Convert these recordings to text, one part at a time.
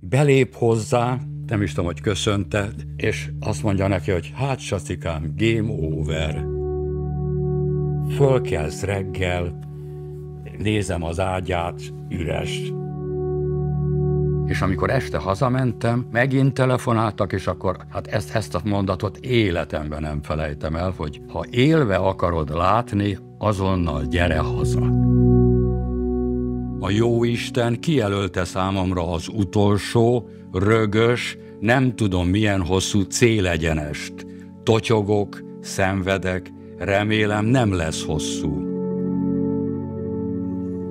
Belép hozzá, nem is tudom, hogy köszönte, és azt mondja neki, hogy hát sacikám, game over. Fölkelsz reggel, nézem az ágyát, üres. És amikor este hazamentem, megint telefonáltak, és akkor hát ezt, ezt a mondatot életemben nem felejtem el, hogy ha élve akarod látni, azonnal gyere haza a jó Isten kijelölte számomra az utolsó, rögös, nem tudom milyen hosszú célegyenest. Totyogok, szenvedek, remélem nem lesz hosszú.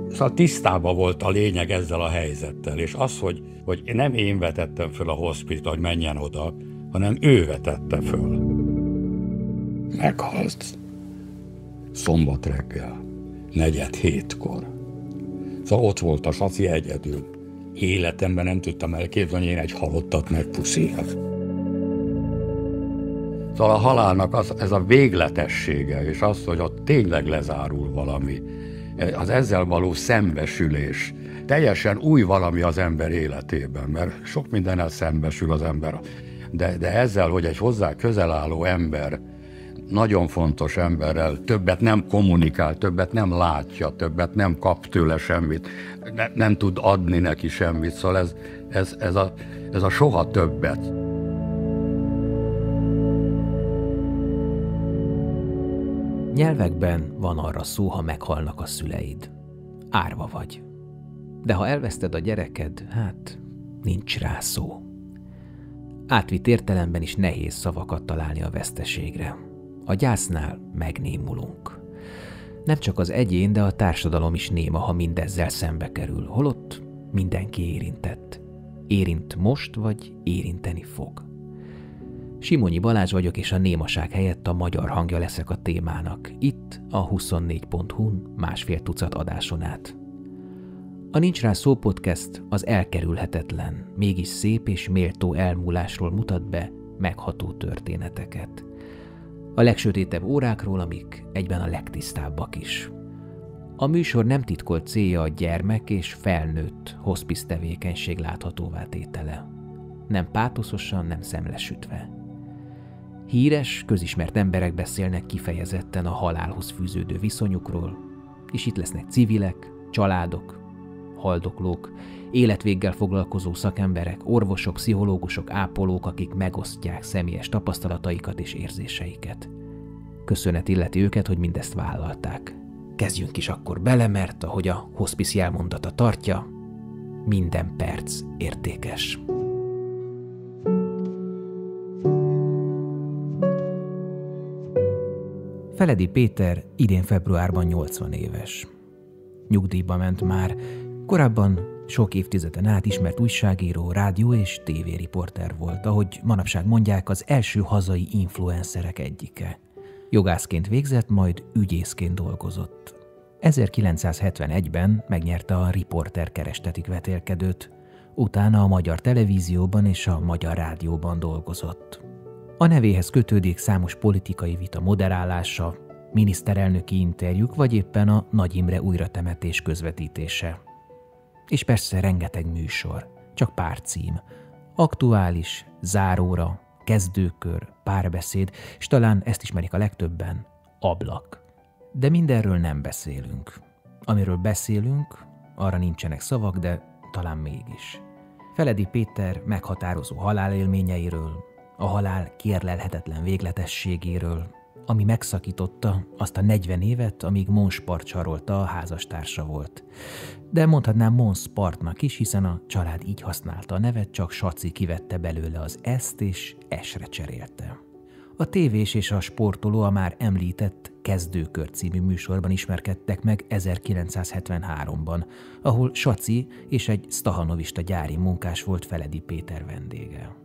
Szóval tisztában volt a lényeg ezzel a helyzettel, és az, hogy, hogy nem én vetettem föl a hospit, hogy menjen oda, hanem ő vetette föl. Meghalsz. Szombat reggel, negyed hétkor. Szóval ott volt a saci egyedül. Életemben nem tudtam elképzelni, én egy halottat megpuszíjak. Szóval a halálnak az, ez a végletessége, és az, hogy ott tényleg lezárul valami, az ezzel való szembesülés, teljesen új valami az ember életében, mert sok mindennel szembesül az ember. De, de ezzel, hogy egy hozzá közel álló ember nagyon fontos emberrel, többet nem kommunikál, többet nem látja, többet nem kap tőle semmit, ne, nem tud adni neki semmit, szóval ez, ez, ez, a, ez a soha többet. Nyelvekben van arra szó, ha meghalnak a szüleid. Árva vagy. De ha elveszted a gyereked, hát nincs rá szó. Átvitt értelemben is nehéz szavakat találni a veszteségre. A gyásznál megnémulunk. Nem csak az egyén, de a társadalom is néma, ha mindezzel szembe kerül, holott mindenki érintett. Érint most, vagy érinteni fog. Simonyi Balázs vagyok, és a némaság helyett a magyar hangja leszek a témának, itt a 24.hu-n másfél tucat adáson át. A Nincs Rá Szó Podcast az elkerülhetetlen, mégis szép és méltó elmúlásról mutat be megható történeteket – a legsötétebb órákról, amik egyben a legtisztábbak is. A műsor nem titkolt célja a gyermek és felnőtt hospice tevékenység láthatóvá tétele. Nem pátoszosan, nem szemlesütve. Híres, közismert emberek beszélnek kifejezetten a halálhoz fűződő viszonyukról, és itt lesznek civilek, családok, haldoklók, életvéggel foglalkozó szakemberek, orvosok, pszichológusok, ápolók, akik megosztják személyes tapasztalataikat és érzéseiket. Köszönet illeti őket, hogy mindezt vállalták. Kezdjünk is akkor bele, mert ahogy a hospice jelmondata tartja, minden perc értékes. Feledi Péter idén februárban 80 éves. Nyugdíjba ment már, Korábban sok évtizeden át ismert újságíró, rádió és tévériporter volt, ahogy manapság mondják, az első hazai influencerek egyike. Jogászként végzett, majd ügyészként dolgozott. 1971-ben megnyerte a riporter kerestetik vetélkedőt, utána a Magyar Televízióban és a Magyar Rádióban dolgozott. A nevéhez kötődik számos politikai vita moderálása, miniszterelnöki interjúk, vagy éppen a Nagy Imre újratemetés közvetítése. És persze rengeteg műsor, csak pár cím. Aktuális, záróra, kezdőkör, párbeszéd, és talán ezt ismerik a legtöbben, ablak. De mindenről nem beszélünk. Amiről beszélünk, arra nincsenek szavak, de talán mégis. Feledi Péter meghatározó halálélményeiről, a halál kérlelhetetlen végletességéről, ami megszakította azt a 40 évet, amíg Mons Parcsarolta a házastársa volt. De mondhatnám Mons Partnak is, hiszen a család így használta a nevet, csak Saci kivette belőle az ezt és esre cserélte. A tévés és a sportoló a már említett Kezdőkör című műsorban ismerkedtek meg 1973-ban, ahol Saci és egy stahanovista gyári munkás volt Feledi Péter vendége.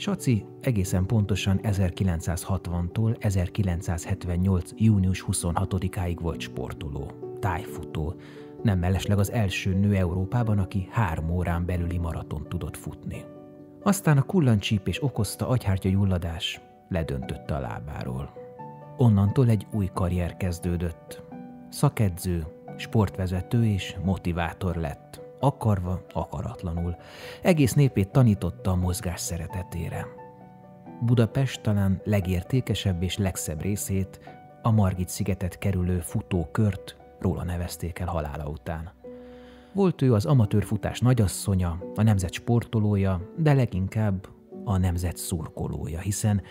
Saci egészen pontosan 1960-tól 1978. június 26-áig volt sportoló, tájfutó, nem mellesleg az első nő Európában, aki három órán belüli maraton tudott futni. Aztán a kullancsípés okozta agyhártya gyulladás, ledöntötte a lábáról. Onnantól egy új karrier kezdődött. Szakedző, sportvezető és motivátor lett akarva, akaratlanul. Egész népét tanította a mozgás szeretetére. Budapest talán legértékesebb és legszebb részét, a Margit szigetet kerülő futókört róla nevezték el halála után. Volt ő az amatőr futás nagyasszonya, a nemzet sportolója, de leginkább a nemzet szurkolója, hiszen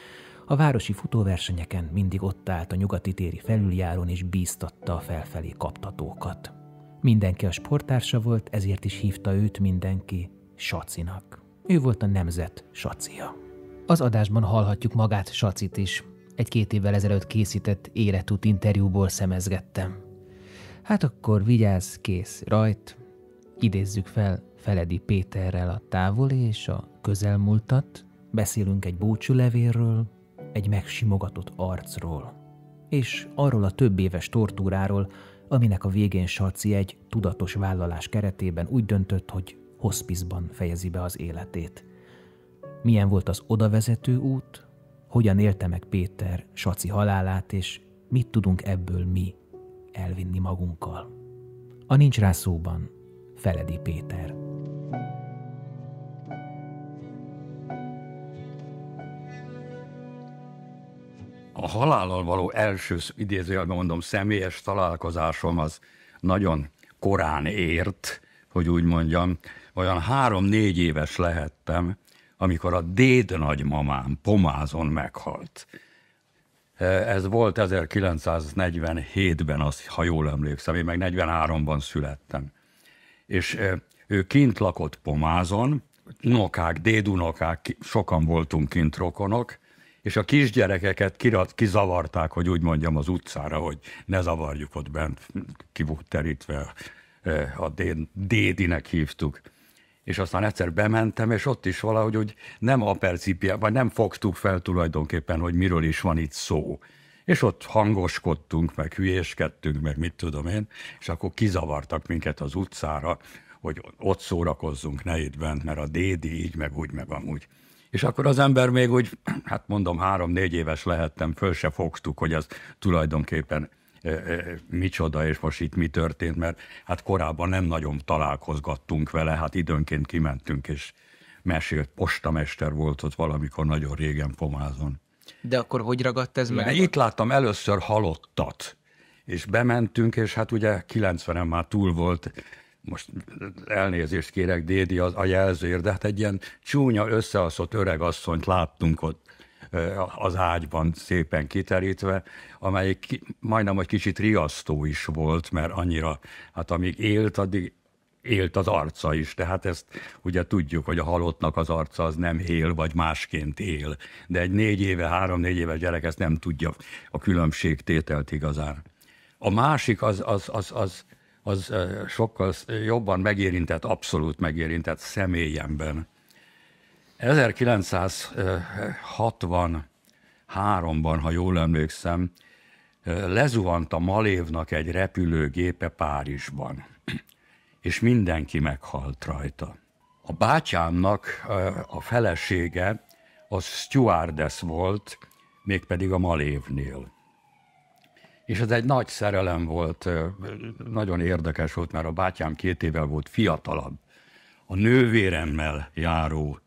a városi futóversenyeken mindig ott állt a nyugati téri felüljáron és bíztatta a felfelé kaptatókat. Mindenki a sportársa volt, ezért is hívta őt mindenki Sacinak. Ő volt a nemzet Sacia. Az adásban hallhatjuk magát Sacit is. Egy két évvel ezelőtt készített életút interjúból szemezgettem. Hát akkor vigyázz, kész, rajt. Idézzük fel Feledi Péterrel a távol és a közelmúltat. Beszélünk egy búcsúlevérről, egy megsimogatott arcról, és arról a több éves tortúráról, aminek a végén Saci egy tudatos vállalás keretében úgy döntött, hogy hospizban fejezi be az életét. Milyen volt az odavezető út, hogyan élte meg Péter Saci halálát, és mit tudunk ebből mi elvinni magunkkal. A nincs rá szóban, Feledi Péter. a halállal való első, idézőjelben mondom, személyes találkozásom az nagyon korán ért, hogy úgy mondjam, olyan három-négy éves lehettem, amikor a déd nagymamám pomázon meghalt. E, ez volt 1947-ben, az, ha jól emlékszem, én meg 43-ban születtem. És e, ő kint lakott pomázon, unokák, dédunokák, sokan voltunk kint rokonok, és a kisgyerekeket kirat, kizavarták, hogy úgy mondjam, az utcára, hogy ne zavarjuk ott bent, ki volt terítve, e, a dédinek hívtuk. És aztán egyszer bementem, és ott is valahogy hogy nem apercipiá, vagy nem fogtuk fel tulajdonképpen, hogy miről is van itt szó. És ott hangoskodtunk, meg hülyéskedtünk, meg mit tudom én, és akkor kizavartak minket az utcára, hogy ott szórakozzunk, ne itt bent, mert a dédi így, meg úgy, meg amúgy és akkor az ember még úgy, hát mondom, három-négy éves lehettem, föl se fogtuk, hogy ez tulajdonképpen micsoda, és most itt mi történt, mert hát korábban nem nagyon találkozgattunk vele, hát időnként kimentünk, és mesélt, postamester volt ott valamikor nagyon régen pomázon. De akkor hogy ragadt ez meg? Itt láttam először halottat, és bementünk, és hát ugye 90-en már túl volt, most elnézést kérek Dédi az a jelzőért, de hát egy ilyen csúnya összeaszott öreg asszonyt láttunk ott az ágyban szépen kiterítve, amelyik majdnem egy kicsit riasztó is volt, mert annyira, hát amíg élt, addig élt az arca is, tehát ezt ugye tudjuk, hogy a halottnak az arca az nem él, vagy másként él, de egy négy éve, három-négy éves gyerek ezt nem tudja a különbségtételt igazán. A másik az, az, az, az az sokkal jobban megérintett, abszolút megérintett személyemben. 1963-ban, ha jól emlékszem, lezuhant a Malévnak egy repülőgépe Párizsban, és mindenki meghalt rajta. A bátyámnak a felesége az stewardess volt, mégpedig a Malévnél és ez egy nagy szerelem volt, nagyon érdekes volt, mert a bátyám két évvel volt fiatalabb. A nővéremmel járó,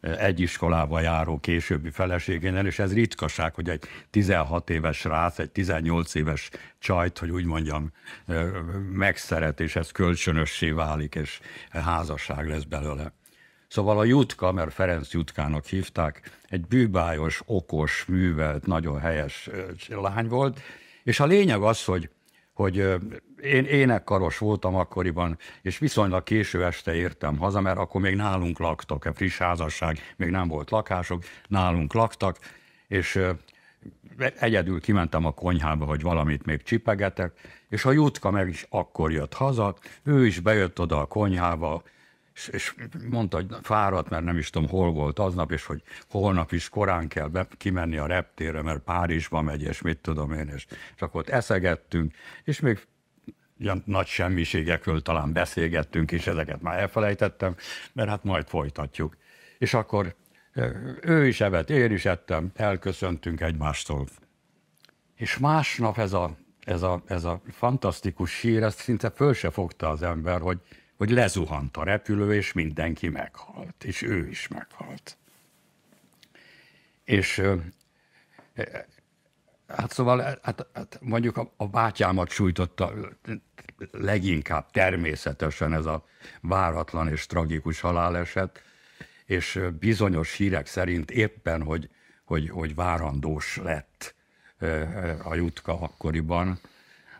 egy iskolába járó későbbi feleségénél, és ez ritkaság, hogy egy 16 éves rász, egy 18 éves csajt, hogy úgy mondjam, megszeret, és ez kölcsönössé válik, és házasság lesz belőle. Szóval a Jutka, mert Ferenc Jutkának hívták, egy bűbájos, okos, művelt, nagyon helyes lány volt, és a lényeg az, hogy, hogy én énekkaros voltam akkoriban, és viszonylag késő este értem haza, mert akkor még nálunk laktak, a friss házasság, még nem volt lakások, nálunk laktak, és e-, egyedül kimentem a konyhába, hogy valamit még csipegetek, és a Jutka meg is akkor jött haza, ő is bejött oda a konyhába, és, és mondta, hogy fáradt, mert nem is tudom, hol volt aznap, és hogy holnap is korán kell be, kimenni a reptérre, mert Párizsba megy, és mit tudom én, és, és akkor ott eszegettünk, és még ilyen nagy semmiségekről talán beszélgettünk, és ezeket már elfelejtettem, mert hát majd folytatjuk. És akkor ő is evett, én is ettem, elköszöntünk egymástól. És másnap ez a, ez a, ez a fantasztikus sír, ezt szinte föl se fogta az ember, hogy hogy lezuhant a repülő, és mindenki meghalt, és ő is meghalt. És hát szóval hát, hát mondjuk a, a bátyámat sújtotta leginkább természetesen ez a váratlan és tragikus haláleset, és bizonyos hírek szerint éppen, hogy, hogy, hogy várandós lett a jutka akkoriban,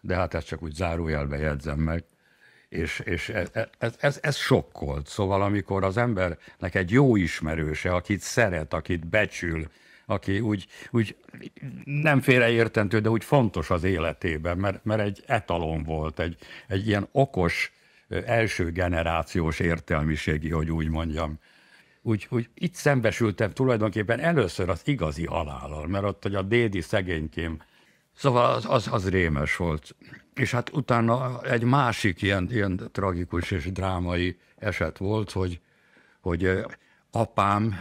de hát ezt csak úgy zárójelbe jegyzem meg és, és ez, e, ez, ez, ez sokkolt. Szóval amikor az embernek egy jó ismerőse, akit szeret, akit becsül, aki úgy, úgy nem félreértentő, de úgy fontos az életében, mert, mert egy etalon volt, egy, egy ilyen okos, első generációs értelmiségi, hogy úgy mondjam. Úgy, úgy itt szembesültem tulajdonképpen először az igazi halállal, mert ott, hogy a dédi szegénykém, szóval az, az, az rémes volt és hát utána egy másik ilyen, ilyen tragikus és drámai eset volt, hogy, hogy apám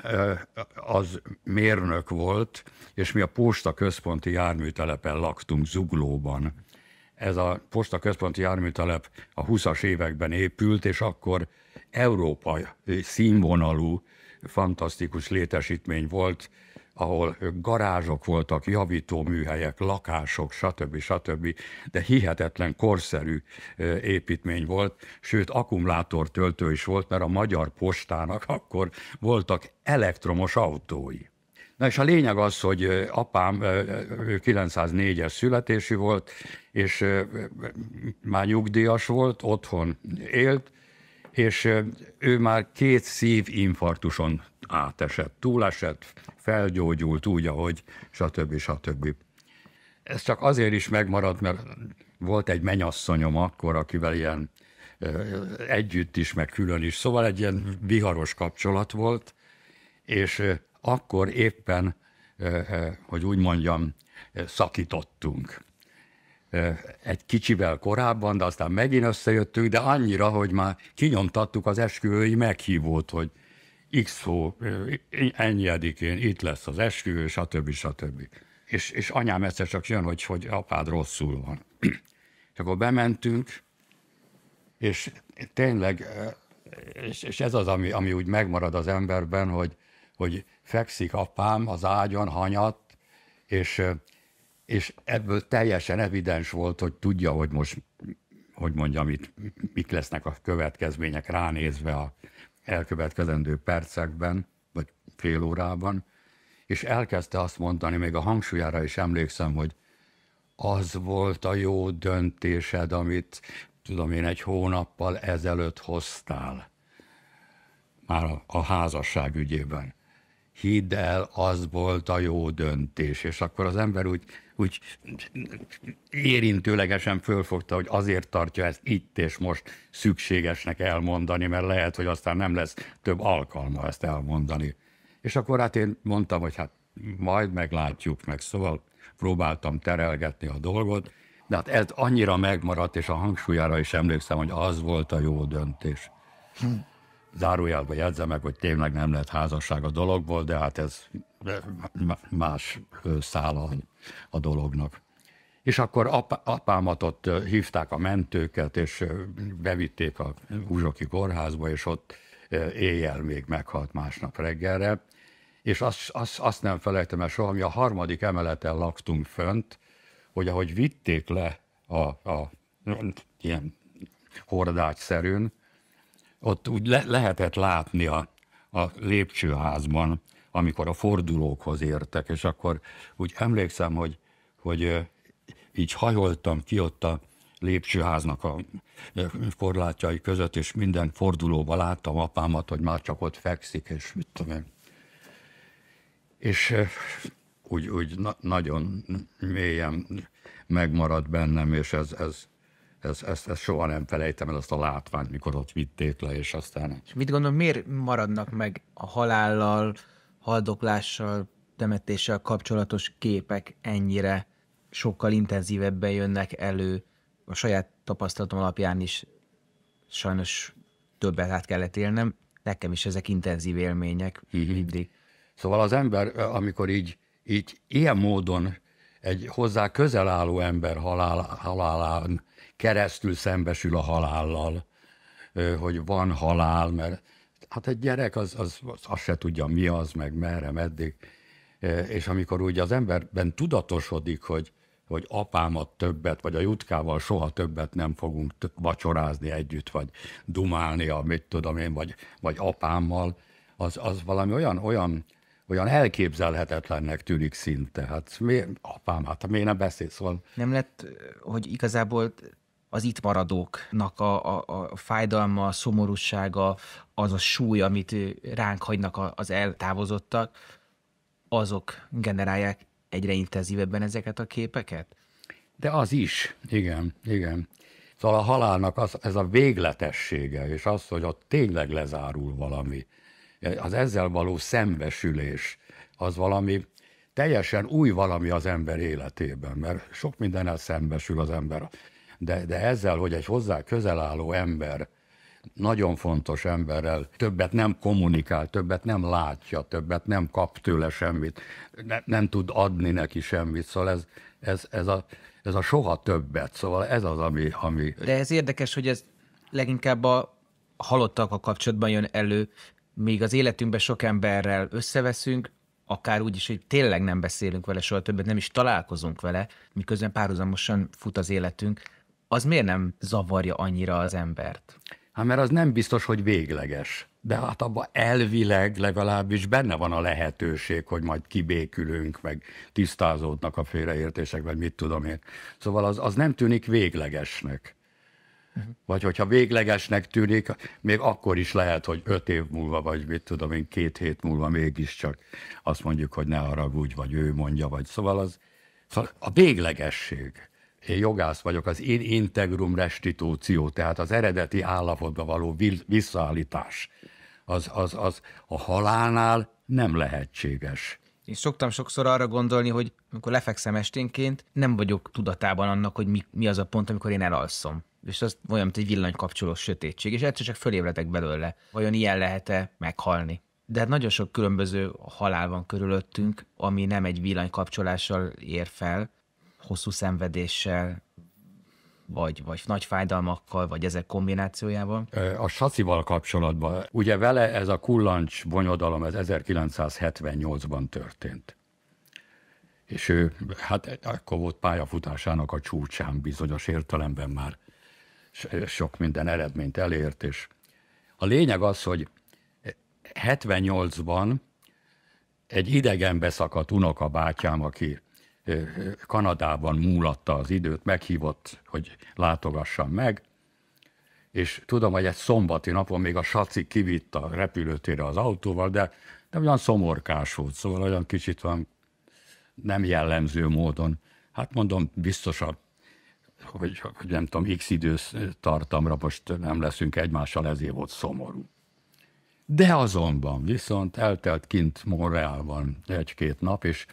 az mérnök volt, és mi a posta központi járműtelepen laktunk Zuglóban. Ez a posta központi járműtelep a 20-as években épült, és akkor európai színvonalú, fantasztikus létesítmény volt, ahol garázsok voltak, javítóműhelyek, lakások, stb. stb. De hihetetlen korszerű építmény volt, sőt töltő is volt, mert a magyar postának akkor voltak elektromos autói. Na és a lényeg az, hogy apám 904-es születésű volt, és már nyugdíjas volt, otthon élt, és ő már két szívinfarktuson átesett, túlesett, felgyógyult úgy, ahogy, stb. stb. Ez csak azért is megmaradt, mert volt egy menyasszonyom akkor, akivel ilyen együtt is, meg külön is. Szóval egy ilyen viharos kapcsolat volt, és akkor éppen, hogy úgy mondjam, szakítottunk egy kicsivel korábban, de aztán megint összejöttünk, de annyira, hogy már kinyomtattuk az esküvői meghívót, hogy x szó ennyedikén itt lesz az esküvő, stb. stb. És, és anyám egyszer csak jön, hogy, hogy apád rosszul van. és akkor bementünk, és tényleg, és, és ez az, ami, ami úgy megmarad az emberben, hogy, hogy fekszik apám az ágyon, hanyat, és és ebből teljesen evidens volt, hogy tudja, hogy most, hogy mondjam, itt, mit lesznek a következmények ránézve a elkövetkezendő percekben, vagy fél órában, és elkezdte azt mondani, még a hangsúlyára is emlékszem, hogy az volt a jó döntésed, amit tudom én, egy hónappal ezelőtt hoztál már a, a házasság ügyében hidd el, az volt a jó döntés. És akkor az ember úgy, úgy érintőlegesen fölfogta, hogy azért tartja ezt itt és most szükségesnek elmondani, mert lehet, hogy aztán nem lesz több alkalma ezt elmondani. És akkor hát én mondtam, hogy hát majd meglátjuk meg, szóval próbáltam terelgetni a dolgot, de hát ez annyira megmaradt, és a hangsúlyára is emlékszem, hogy az volt a jó döntés. Hm zárójelbe jegyzem meg, hogy tényleg nem lehet házasság a dologból, de hát ez más szála a dolognak. És akkor ap- apámat ott hívták a mentőket, és bevitték a Uzsoki kórházba, és ott éjjel még meghalt másnap reggelre. És azt, azt, azt nem felejtem el soha, mi a harmadik emeleten laktunk fönt, hogy ahogy vitték le a, a ilyen hordágyszerűn, ott úgy le- lehetett látni a, a lépcsőházban, amikor a fordulókhoz értek, és akkor úgy emlékszem, hogy, hogy így hajoltam ki ott a lépcsőháznak a korlátjai között, és minden fordulóban láttam apámat, hogy már csak ott fekszik, és mit tudom én. És úgy, úgy na- nagyon mélyen megmaradt bennem, és ez, ez ezt, ezt, ezt soha nem felejtem el, azt a látványt, mikor ott vitték le, és aztán... És mit gondolom, miért maradnak meg a halállal, haldoklással, temetéssel kapcsolatos képek ennyire sokkal intenzívebben jönnek elő? A saját tapasztalatom alapján is sajnos többet át kellett élnem. Nekem is ezek intenzív élmények uh-huh. mindig. Szóval az ember, amikor így, így ilyen módon egy hozzá közel álló ember halál, halálán keresztül szembesül a halállal, hogy van halál, mert hát egy gyerek az, az, az az se tudja mi az, meg merre, meddig. És amikor úgy az emberben tudatosodik, hogy, hogy apámat többet, vagy a jutkával soha többet nem fogunk vacsorázni együtt, vagy dumálni, amit tudom én, vagy, vagy apámmal, az, az valami olyan, olyan, olyan elképzelhetetlennek tűnik szinte. Hát miért, apám, hát miért nem beszélsz? Szóval... Nem lett, hogy igazából az itt maradóknak a, a, a fájdalma, a szomorúsága, az a súly, amit ránk hagynak az eltávozottak, azok generálják egyre intenzívebben ezeket a képeket? De az is, igen, igen. Szóval a halálnak az, ez a végletessége, és az, hogy ott tényleg lezárul valami, az ezzel való szembesülés, az valami teljesen új valami az ember életében, mert sok mindennel szembesül az ember de, de ezzel, hogy egy hozzá közel álló ember, nagyon fontos emberrel többet nem kommunikál, többet nem látja, többet nem kap tőle semmit, ne, nem tud adni neki semmit, szóval ez, ez, ez, a, ez a soha többet, szóval ez az, ami, ami... De ez érdekes, hogy ez leginkább a halottak a kapcsolatban jön elő, még az életünkben sok emberrel összeveszünk, akár úgy is, hogy tényleg nem beszélünk vele soha többet, nem is találkozunk vele, miközben párhuzamosan fut az életünk az miért nem zavarja annyira az embert? Hát mert az nem biztos, hogy végleges. De hát abban elvileg legalábbis benne van a lehetőség, hogy majd kibékülünk, meg tisztázódnak a félreértések, vagy mit tudom én. Szóval az, az nem tűnik véglegesnek. Vagy hogyha véglegesnek tűnik, még akkor is lehet, hogy öt év múlva, vagy mit tudom én, két hét múlva mégiscsak azt mondjuk, hogy ne haragudj, vagy ő mondja, vagy szóval az szóval a véglegesség én jogász vagyok, az én integrum restitúció, tehát az eredeti állapotba való visszaállítás, az, az, az a halálnál nem lehetséges. Én szoktam sokszor arra gondolni, hogy amikor lefekszem esténként, nem vagyok tudatában annak, hogy mi, mi az a pont, amikor én elalszom. És az olyan, mint egy villanykapcsolós sötétség, és egyszer csak fölébredek belőle. Vajon ilyen lehet-e meghalni? De hát nagyon sok különböző halál van körülöttünk, ami nem egy villanykapcsolással ér fel, hosszú szenvedéssel, vagy, vagy nagy fájdalmakkal, vagy ezek kombinációjával? A sacival kapcsolatban, ugye vele ez a kullancs bonyodalom, ez 1978-ban történt. És ő, hát akkor volt pályafutásának a csúcsán bizonyos értelemben már sok minden eredményt elért, és a lényeg az, hogy 78-ban egy idegen beszakadt bátyám aki Kanadában múlatta az időt, meghívott, hogy látogassam meg, és tudom, hogy egy szombati napon még a saci kivitt a repülőtére az autóval, de, de olyan szomorkás volt, szóval olyan kicsit van nem jellemző módon. Hát mondom, biztos a hogy, hogy nem tudom, x idős tartamra most nem leszünk egymással, ezért volt szomorú. De azonban viszont eltelt kint Montrealban egy-két nap, és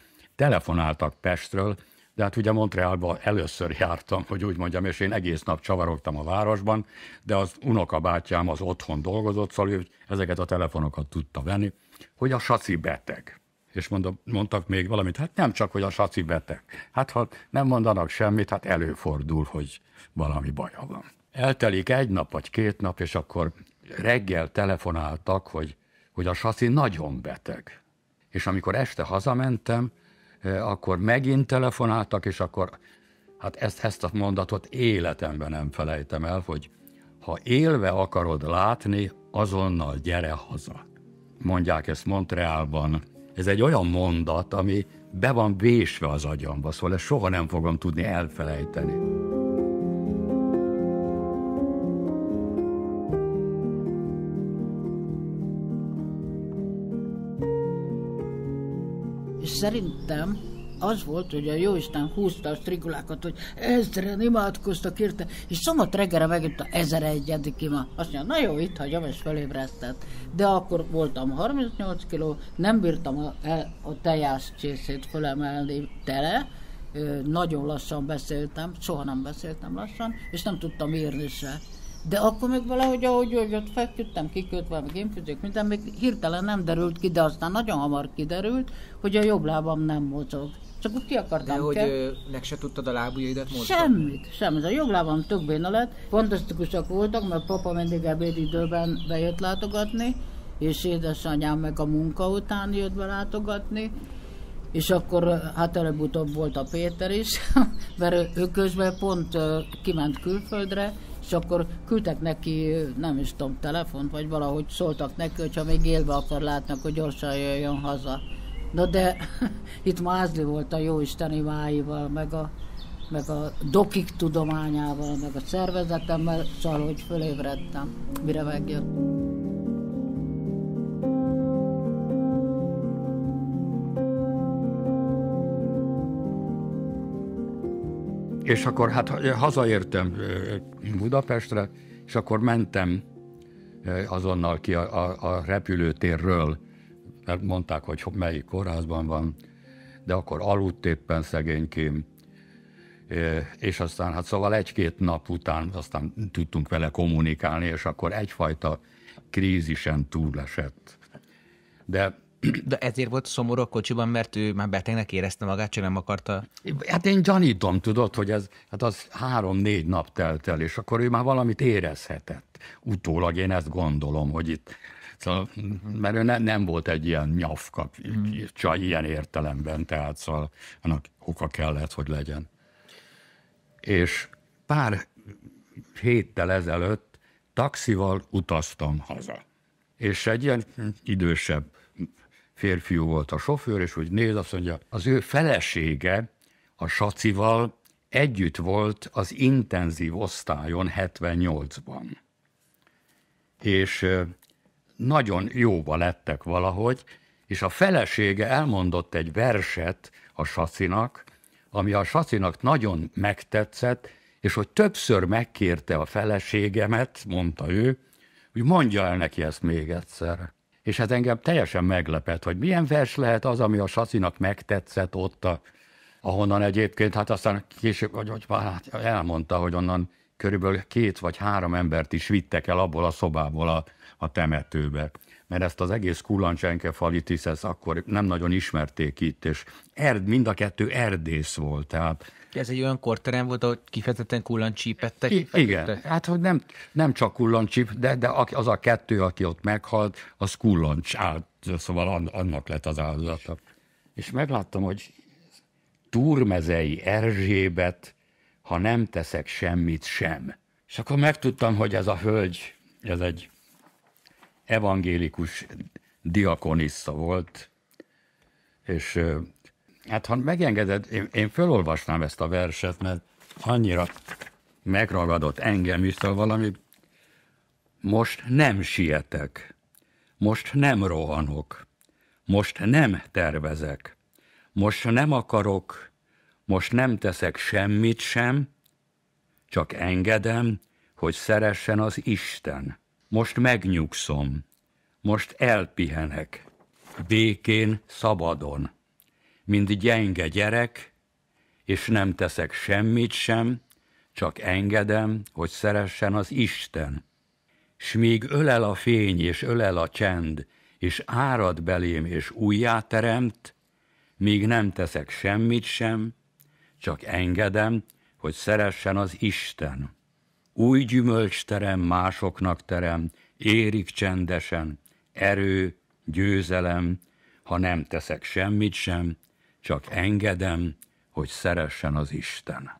telefonáltak Pestről, de hát ugye Montrealba először jártam, hogy úgy mondjam, és én egész nap csavarogtam a városban, de az unokabátyám az otthon dolgozott, szóval ő ezeket a telefonokat tudta venni, hogy a saci beteg. És mondom, mondtak még valamit, hát nem csak, hogy a saci beteg. Hát ha nem mondanak semmit, hát előfordul, hogy valami baja van. Eltelik egy nap vagy két nap, és akkor reggel telefonáltak, hogy, hogy a saci nagyon beteg. És amikor este hazamentem, akkor megint telefonáltak, és akkor hát ezt, ezt a mondatot életemben nem felejtem el, hogy ha élve akarod látni, azonnal gyere haza. Mondják ezt Montrealban. Ez egy olyan mondat, ami be van vésve az agyamba, szóval ezt soha nem fogom tudni elfelejteni. szerintem az volt, hogy a Jóisten húzta a strigulákat, hogy ezeren imádkoztak érte, és szomat reggelre megint a egyedik ima. Azt mondja, na jó, itt hagyom, és felébresztett. De akkor voltam 38 kiló, nem bírtam a, a tejás csészét fölemelni tele, nagyon lassan beszéltem, soha nem beszéltem lassan, és nem tudtam írni se. De akkor még valahogy, ahogy ott feküdtem, kikötve, meg infűzők, minden, még hirtelen nem derült ki, de aztán nagyon hamar kiderült, hogy a jobb lábam nem mozog. Csak úgy ki akartam De hogy ke- ö, meg se tudtad a lábujjaidat mozgatni? Semmit, semmit. A jobb lábam tök béna lett. Fantasztikusak voltak, mert papa mindig időben bejött látogatni, és édesanyám meg a munka után jött be látogatni. És akkor hát előbb-utóbb volt a Péter is, mert ő közben pont kiment külföldre, és akkor küldtek neki, nem is tudom, telefont, vagy valahogy szóltak neki, hogyha még élve akar látni, akkor gyorsan jöjjön haza. Na de itt mázli volt a jóisteni váival, meg a, meg a dokik tudományával, meg a szervezetemmel, szóval, hogy fölébredtem, mire megjött. És akkor hát hazaértem Budapestre, és akkor mentem azonnal ki a, a, a repülőtérről, mert mondták, hogy melyik kórházban van, de akkor aludt éppen szegénykém, és aztán hát szóval egy-két nap után aztán tudtunk vele kommunikálni, és akkor egyfajta krízisen túlesett. De de ezért volt szomorú a kocsiban, mert ő már betegnek érezte magát, csak nem akarta. Hát én gyanítom, tudod, hogy ez, hát az három-négy nap telt el, és akkor ő már valamit érezhetett. Utólag én ezt gondolom, hogy itt Szóval, mert ő ne, nem volt egy ilyen nyafka, hmm. csak ilyen értelemben, tehát szóval annak oka kellett, hogy legyen. És pár héttel ezelőtt taxival utaztam haza. És egy ilyen idősebb férfiú volt a sofőr, és úgy néz, azt mondja, az ő felesége a sacival együtt volt az intenzív osztályon 78-ban. És nagyon jóba lettek valahogy, és a felesége elmondott egy verset a sacinak, ami a sacinak nagyon megtetszett, és hogy többször megkérte a feleségemet, mondta ő, hogy mondja el neki ezt még egyszer és hát engem teljesen meglepett, hogy milyen vers lehet az, ami a sasinak megtetszett ott, a, ahonnan egyébként, hát aztán később vagy, vagy, hát elmondta, hogy onnan körülbelül két vagy három embert is vittek el abból a szobából a, a temetőbe. Mert ezt az egész Kullancsenke Falitis, ezt akkor nem nagyon ismerték itt, és Erd, mind a kettő erdész volt, tehát ez egy olyan korterem volt, ahol kifejezetten kullancsípettek? igen, hát hogy nem, nem csak kullancsíp, de, de az a kettő, aki ott meghalt, az kullancs állt, szóval annak lett az áldozata. És megláttam, hogy Túrmezei Erzsébet, ha nem teszek semmit sem. És akkor megtudtam, hogy ez a hölgy, ez egy evangélikus diakonissa volt, és Hát ha megengeded, én, én felolvasnám ezt a verset, mert annyira megragadott engem is, szóval valami most nem sietek, most nem rohanok, most nem tervezek, most nem akarok, most nem teszek semmit sem, csak engedem, hogy szeressen az Isten. Most megnyugszom, most elpihenek, békén, szabadon mint gyenge gyerek, és nem teszek semmit sem, csak engedem, hogy szeressen az Isten. S míg ölel a fény, és ölel a csend, és árad belém, és újjá teremt, míg nem teszek semmit sem, csak engedem, hogy szeressen az Isten. Új gyümölcs terem, másoknak terem, érik csendesen, erő, győzelem, ha nem teszek semmit sem, csak engedem, hogy szeressen az Isten.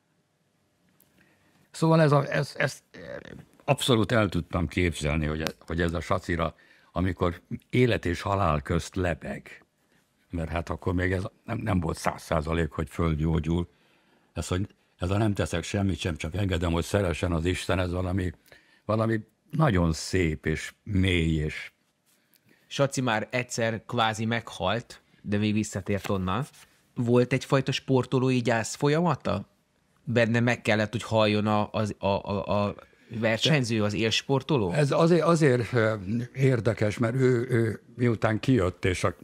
Szóval ez a, ez, ez, abszolút el tudtam képzelni, hogy ez, hogy ez a sacira, amikor élet és halál közt lebeg, mert hát akkor még ez nem, nem volt száz százalék, hogy földgyógyul. Ez, hogy ez a nem teszek semmit sem, csak engedem, hogy szeressen az Isten, ez valami, valami nagyon szép és mély. És... Saci már egyszer kvázi meghalt, de még visszatért onnan volt egyfajta sportolói gyász folyamata? Benne meg kellett, hogy halljon a, a, a, a versenyző, az élsportoló? Ez azért, azért érdekes, mert ő, ő miután kijött, és a,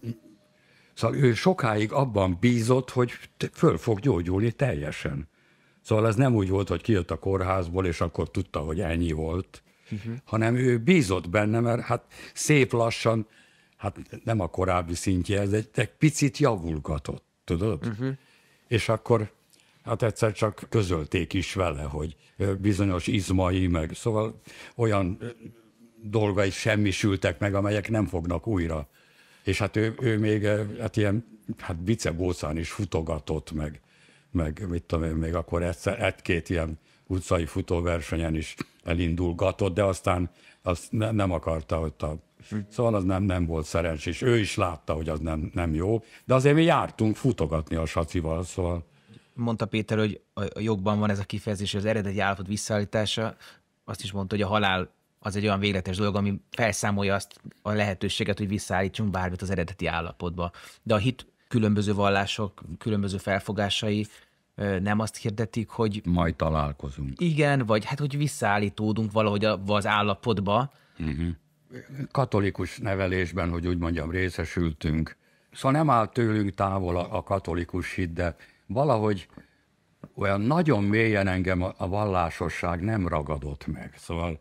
szóval ő sokáig abban bízott, hogy föl fog gyógyulni teljesen. Szóval ez nem úgy volt, hogy kijött a kórházból, és akkor tudta, hogy ennyi volt, uh-huh. hanem ő bízott benne, mert hát szép lassan, hát nem a korábbi szintje, ez egy, egy picit javulgatott tudod? Uh-huh. És akkor hát egyszer csak közölték is vele, hogy bizonyos izmai meg, szóval olyan dolgai semmisültek meg, amelyek nem fognak újra. És hát ő, ő még hát ilyen hát bicebócán is futogatott meg, meg mit tudom én, még akkor egyszer, egy-két ilyen utcai futóversenyen is elindulgatott, de aztán azt ne, nem akarta hogy a Szóval az nem, nem volt szerencsés. Ő is látta, hogy az nem, nem jó. De azért mi jártunk futogatni a sacival, szóval... Mondta Péter, hogy a jogban van ez a kifejezés, az eredeti állapot visszaállítása. Azt is mondta, hogy a halál az egy olyan végletes dolog, ami felszámolja azt a lehetőséget, hogy visszaállítsunk bármit az eredeti állapotba. De a hit különböző vallások, különböző felfogásai nem azt hirdetik, hogy... Majd találkozunk. Igen, vagy hát, hogy visszaállítódunk valahogy az állapotba, uh-huh katolikus nevelésben, hogy úgy mondjam, részesültünk. Szóval nem áll tőlünk távol a, a katolikus hit, de valahogy olyan nagyon mélyen engem a, a vallásosság nem ragadott meg. Szóval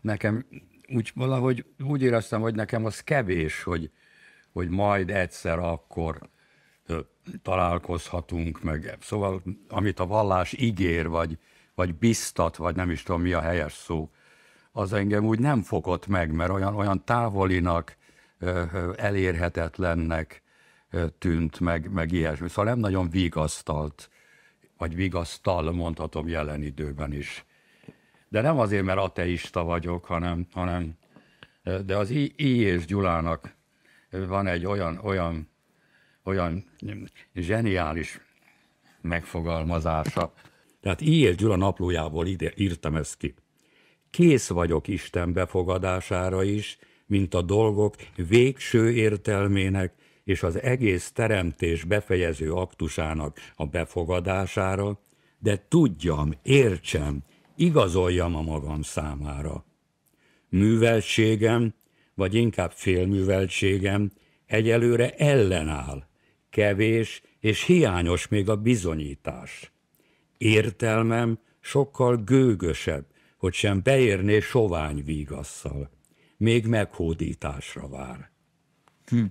nekem úgy valahogy úgy éreztem, hogy nekem az kevés, hogy, hogy majd egyszer akkor találkozhatunk meg. Szóval, amit a vallás ígér, vagy, vagy biztat, vagy nem is tudom, mi a helyes szó, az engem úgy nem fogott meg, mert olyan, olyan távolinak, elérhetetlennek tűnt, meg, meg ilyesmi. Szóval nem nagyon vigasztalt, vagy vigasztal mondhatom jelen időben is. De nem azért, mert ateista vagyok, hanem, hanem de az I, I és Gyulának van egy olyan, olyan, olyan zseniális megfogalmazása. Tehát I és Gyula naplójából ide, írtam ezt ki kész vagyok Isten befogadására is, mint a dolgok végső értelmének és az egész teremtés befejező aktusának a befogadására, de tudjam, értsem, igazoljam a magam számára. Műveltségem, vagy inkább félműveltségem egyelőre ellenáll, kevés és hiányos még a bizonyítás. Értelmem sokkal gőgösebb, hogy sem beérné sovány vígasszal. Még meghódításra vár. Hm.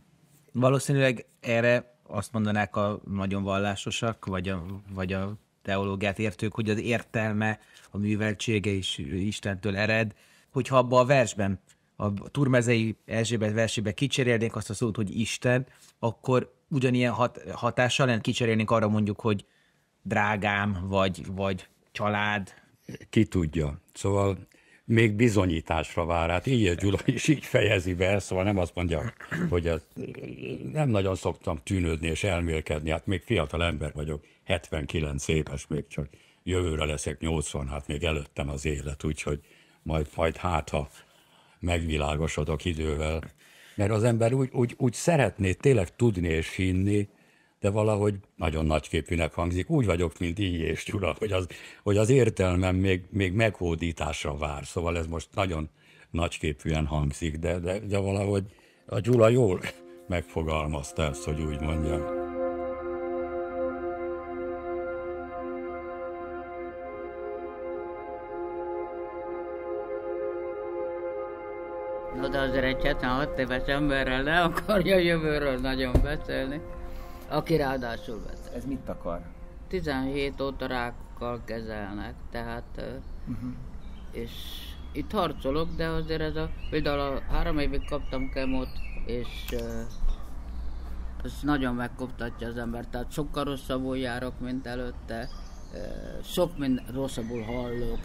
Valószínűleg erre azt mondanák a nagyon vallásosak, vagy a, vagy a teológiát értők, hogy az értelme, a műveltsége is Istentől ered, hogyha abba a versben, a turmezei Erzsébet versébe kicserélnénk azt a szót, hogy Isten, akkor ugyanilyen hat, hatással lenne kicserélnénk arra mondjuk, hogy drágám, vagy, vagy család, ki tudja. Szóval még bizonyításra vár. Hát így Gyula is így fejezi be, szóval nem azt mondja, hogy ez, nem nagyon szoktam tűnődni és elmélkedni, hát még fiatal ember vagyok, 79 éves még csak, jövőre leszek 80, hát még előttem az élet, úgyhogy majd, majd hát, ha megvilágosodok idővel. Mert az ember úgy, úgy, úgy szeretné tényleg tudni és hinni, de valahogy nagyon nagyképűnek hangzik. Úgy vagyok, mint így és Gyula, hogy az, hogy az értelmem még, még meghódításra vár. Szóval ez most nagyon nagyképűen hangzik, de, de, de valahogy a Gyula jól megfogalmazta ezt, hogy úgy mondjam. Na de azért egy ha hat éves emberrel le akarja jövőről nagyon beszélni. Aki ráadásul vesz. Ez mit akar? 17 óta rákkal kezelnek, tehát... Uh-huh. És itt harcolok, de azért ez a... Például a három évig kaptam kemót, és ez nagyon megkoptatja az ember. Tehát sokkal rosszabbul járok, mint előtte. sok minden rosszabbul hallok.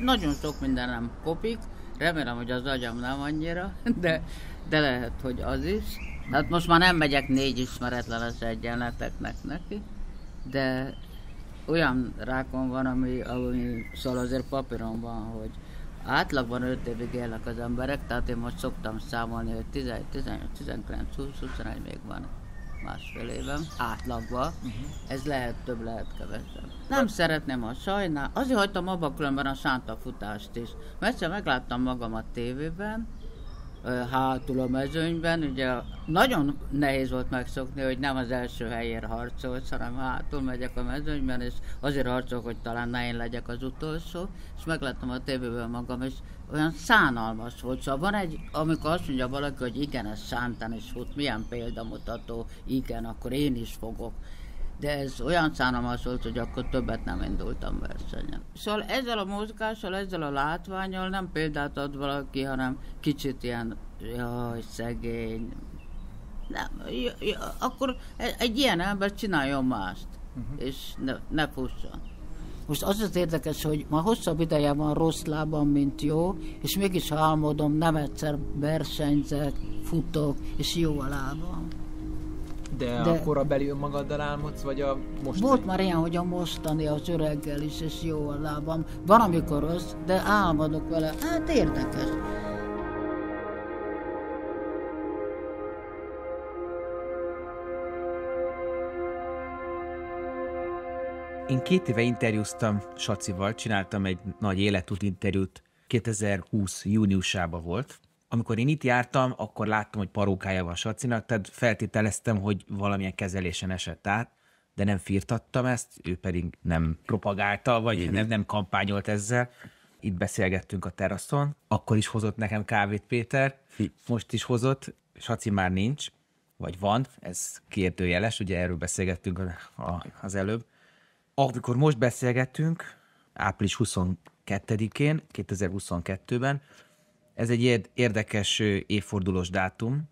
Nagyon sok minden nem kopik. Remélem, hogy az agyam nem annyira, de, de lehet, hogy az is Hát most már nem megyek négy ismeretlen az egyenleteknek neki, de olyan rákon van, ami, ami szól azért papíron van, hogy átlagban 5 évig élnek az emberek, tehát én most szoktam számolni, hogy 10, 18, 19, 20, 21 még van másfél évem, átlagban. Uh-huh. Ez lehet több, lehet kevesebb. Nem De... szeretném a sajnál, azért hagytam abba különben a sántafutást is, mert egyszer megláttam magam a tévében, hátul a mezőnyben, ugye nagyon nehéz volt megszokni, hogy nem az első helyért harcolsz, hanem hátul megyek a mezőnyben, és azért harcolok, hogy talán ne én legyek az utolsó, és megláttam a tévéből magam, és olyan szánalmas volt. Szóval van egy, amikor azt mondja valaki, hogy igen, ez szántan is fut, milyen példamutató, igen, akkor én is fogok de ez olyan szánalmas volt, hogy akkor többet nem indultam versenyen. Szóval ezzel a mozgással, ezzel a látványal nem példát ad valaki, hanem kicsit ilyen, jaj, szegény. Nem, j- j- akkor e-, egy ilyen ember csináljon mást, uh-huh. és ne, ne fusson. Most az az érdekes, hogy ma hosszabb ideje van rossz lábam, mint jó, és mégis ha álmodom, nem egyszer versenyzek, futok, és jó a lábam. De, de a beli önmagaddal álmodsz, vagy a most. Volt már ilyen, hogy a mostani az öreggel is, és jó a lábam. Van, amikor rossz, de álmodok vele. Hát érdekes. Én két éve interjúztam Sacival, csináltam egy nagy életút interjút, 2020 júniusában volt, amikor én itt jártam, akkor láttam, hogy parókája van Sacinak, tehát feltételeztem, hogy valamilyen kezelésen esett át, de nem firtattam ezt, ő pedig nem propagálta, vagy mhm. nem, nem kampányolt ezzel. Itt beszélgettünk a teraszon, akkor is hozott nekem kávét Péter, most is hozott, Saci már nincs, vagy van, ez kérdőjeles, ugye erről beszélgettünk a, a, az előbb. Amikor most beszélgettünk, április 22-én, 2022-ben, ez egy érdekes évfordulós dátum.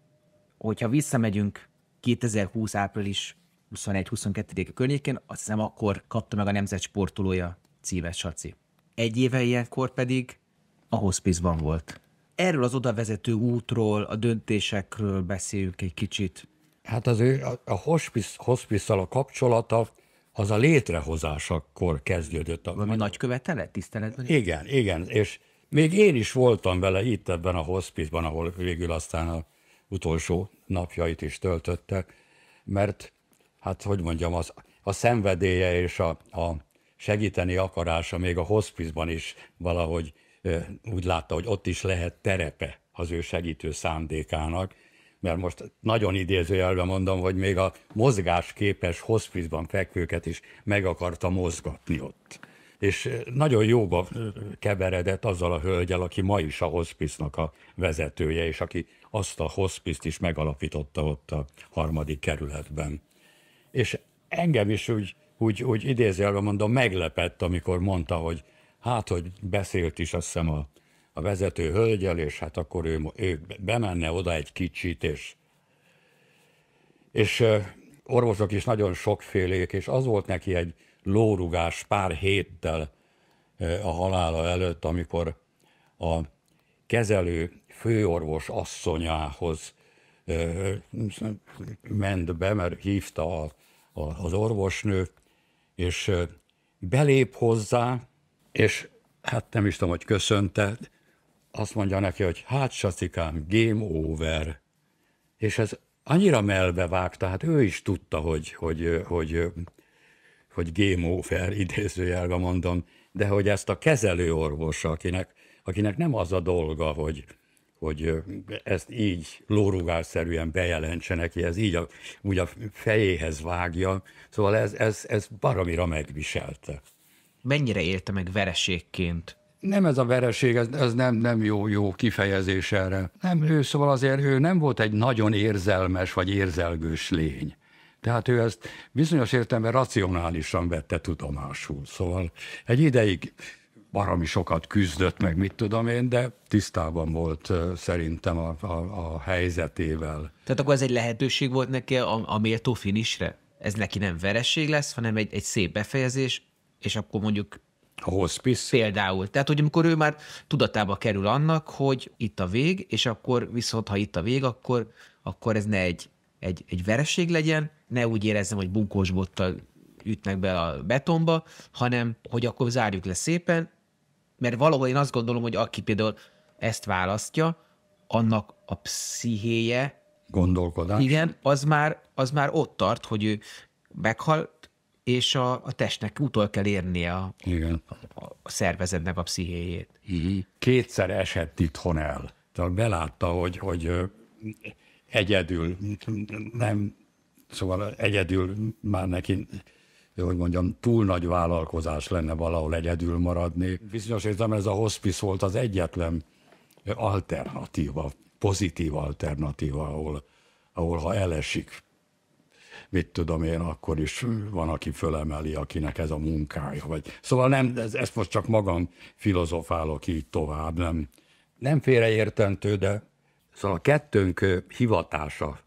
Hogyha visszamegyünk 2020 április 21 22 környékén, azt hiszem akkor kapta meg a nemzet sportolója címet Saci. Egy éve ilyenkor pedig a hospice volt. Erről az odavezető útról, a döntésekről beszéljünk egy kicsit. Hát az ő, a, a hospice, hospice a kapcsolata az a létrehozásakor kezdődött. A Valami magyar... nagykövete tiszteletben? Igen, igen, és még én is voltam vele itt ebben a hospizban, ahol végül aztán a utolsó napjait is töltötte, mert hát hogy mondjam, az, a szenvedélye és a, a segíteni akarása még a hospizban is valahogy úgy látta, hogy ott is lehet terepe az ő segítő szándékának, mert most nagyon idézőjelben mondom, hogy még a mozgásképes hospizban fekvőket is meg akarta mozgatni ott és nagyon jóba keveredett azzal a hölgyel, aki ma is a hospice-nak a vezetője, és aki azt a hospice is megalapította ott a harmadik kerületben. És engem is úgy, úgy, úgy idézelve mondom, meglepett, amikor mondta, hogy hát, hogy beszélt is azt hiszem a, a vezető hölgyel, és hát akkor ő, ő bemenne oda egy kicsit, és, és orvosok is nagyon sokfélék, és az volt neki egy lórugás pár héttel a halála előtt, amikor a kezelő főorvos asszonyához ment be, mert hívta a, a, az orvosnő, és belép hozzá, és hát nem is tudom, hogy köszönte, azt mondja neki, hogy hát sacikám, game over. És ez annyira melbe vágta, hát ő is tudta, hogy, hogy, hogy, hogy hogy gémófer idézőjelben mondom, de hogy ezt a kezelőorvos, akinek, akinek nem az a dolga, hogy, hogy ezt így lórugásszerűen bejelentse neki, ez így a, úgy a fejéhez vágja. Szóval ez, ez, ez baromira megviselte. Mennyire élte meg vereségként? Nem ez a vereség, ez, ez nem, nem jó, jó kifejezés erre. Nem, ő szóval azért ő nem volt egy nagyon érzelmes vagy érzelgős lény. Tehát ő ezt bizonyos értelemben racionálisan vette tudomásul. Szóval egy ideig baromi sokat küzdött, meg mit tudom én, de tisztában volt szerintem a, a, a helyzetével. Tehát akkor ez egy lehetőség volt neki a, a méltó finisre? Ez neki nem vereség lesz, hanem egy, egy szép befejezés, és akkor mondjuk a hospice. Például. Tehát, hogy amikor ő már tudatába kerül annak, hogy itt a vég, és akkor viszont, ha itt a vég, akkor, akkor ez ne egy, egy, egy vereség legyen, ne úgy érezzem, hogy bunkós bottal ütnek be a betonba, hanem hogy akkor zárjuk le szépen, mert valahol én azt gondolom, hogy aki például ezt választja, annak a pszichéje, gondolkodás. Igen, az már, az már ott tart, hogy ő meghalt, és a, a testnek utol kell érnie a, Igen. a, a szervezetnek a pszichéjét. Mhm. Kétszer esett itthon el. Tehát belátta, hogy, hogy egyedül nem Szóval egyedül már neki, hogy mondjam, túl nagy vállalkozás lenne valahol egyedül maradni. Bizonyos értem, ez a hospice volt az egyetlen alternatíva, pozitív alternatíva, ahol, ahol ha elesik, mit tudom én, akkor is van, aki fölemeli, akinek ez a munkája. Vagy. Szóval nem, ez, ezt most csak magam filozofálok így tovább, nem, nem félreértentő, de szóval a kettőnk hivatása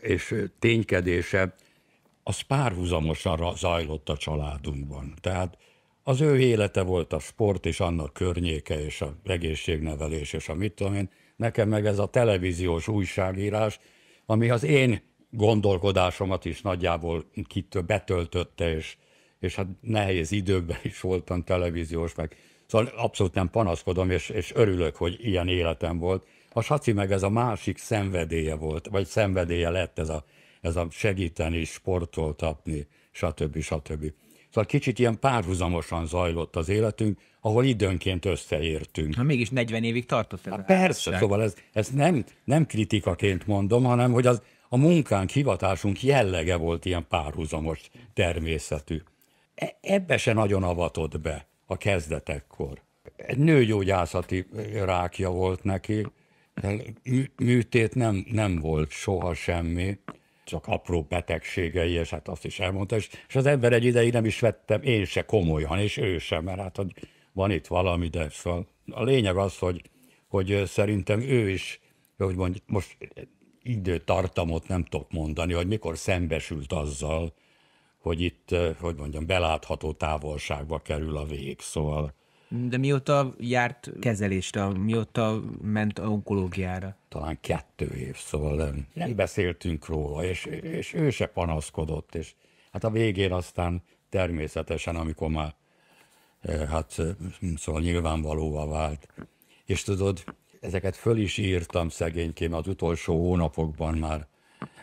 és ténykedése, az párhuzamosan zajlott a családunkban. Tehát az ő élete volt a sport, és annak környéke, és a egészségnevelés, és a mit tudom én. Nekem meg ez a televíziós újságírás, ami az én gondolkodásomat is nagyjából kitől betöltötte, és, és hát nehéz időkben is voltam televíziós, meg szóval abszolút nem panaszkodom, és, és örülök, hogy ilyen életem volt, a Saci meg ez a másik szenvedélye volt, vagy szenvedélye lett ez a, ez a segíteni, sportoltatni, stb. stb. Szóval kicsit ilyen párhuzamosan zajlott az életünk, ahol időnként összeértünk. Ha mégis 40 évig tartott ez. Hát persze, hát. szóval ez, ez nem, nem kritikaként mondom, hanem hogy az, a munkánk, hivatásunk jellege volt ilyen párhuzamos természetű. E, ebbe se nagyon avatott be a kezdetekkor. Egy nőgyógyászati rákja volt neki, Műtét nem, nem volt soha semmi, csak apró betegségei, és hát azt is elmondta, és, és az ember egy ideig nem is vettem én se komolyan, és ő sem, mert hát hogy van itt valami, de szóval a lényeg az, hogy, hogy szerintem ő is, hogy mondjuk most időtartamot nem tudok mondani, hogy mikor szembesült azzal, hogy itt, hogy mondjam, belátható távolságba kerül a vég, szóval de mióta járt kezelésre, mióta ment onkológiára? Talán kettő év, szóval nem, nem beszéltünk róla, és, és ő se panaszkodott, és hát a végén aztán természetesen, amikor már eh, hát eh, szóval nyilvánvalóvá vált. És tudod, ezeket föl is írtam szegénykém az utolsó hónapokban már.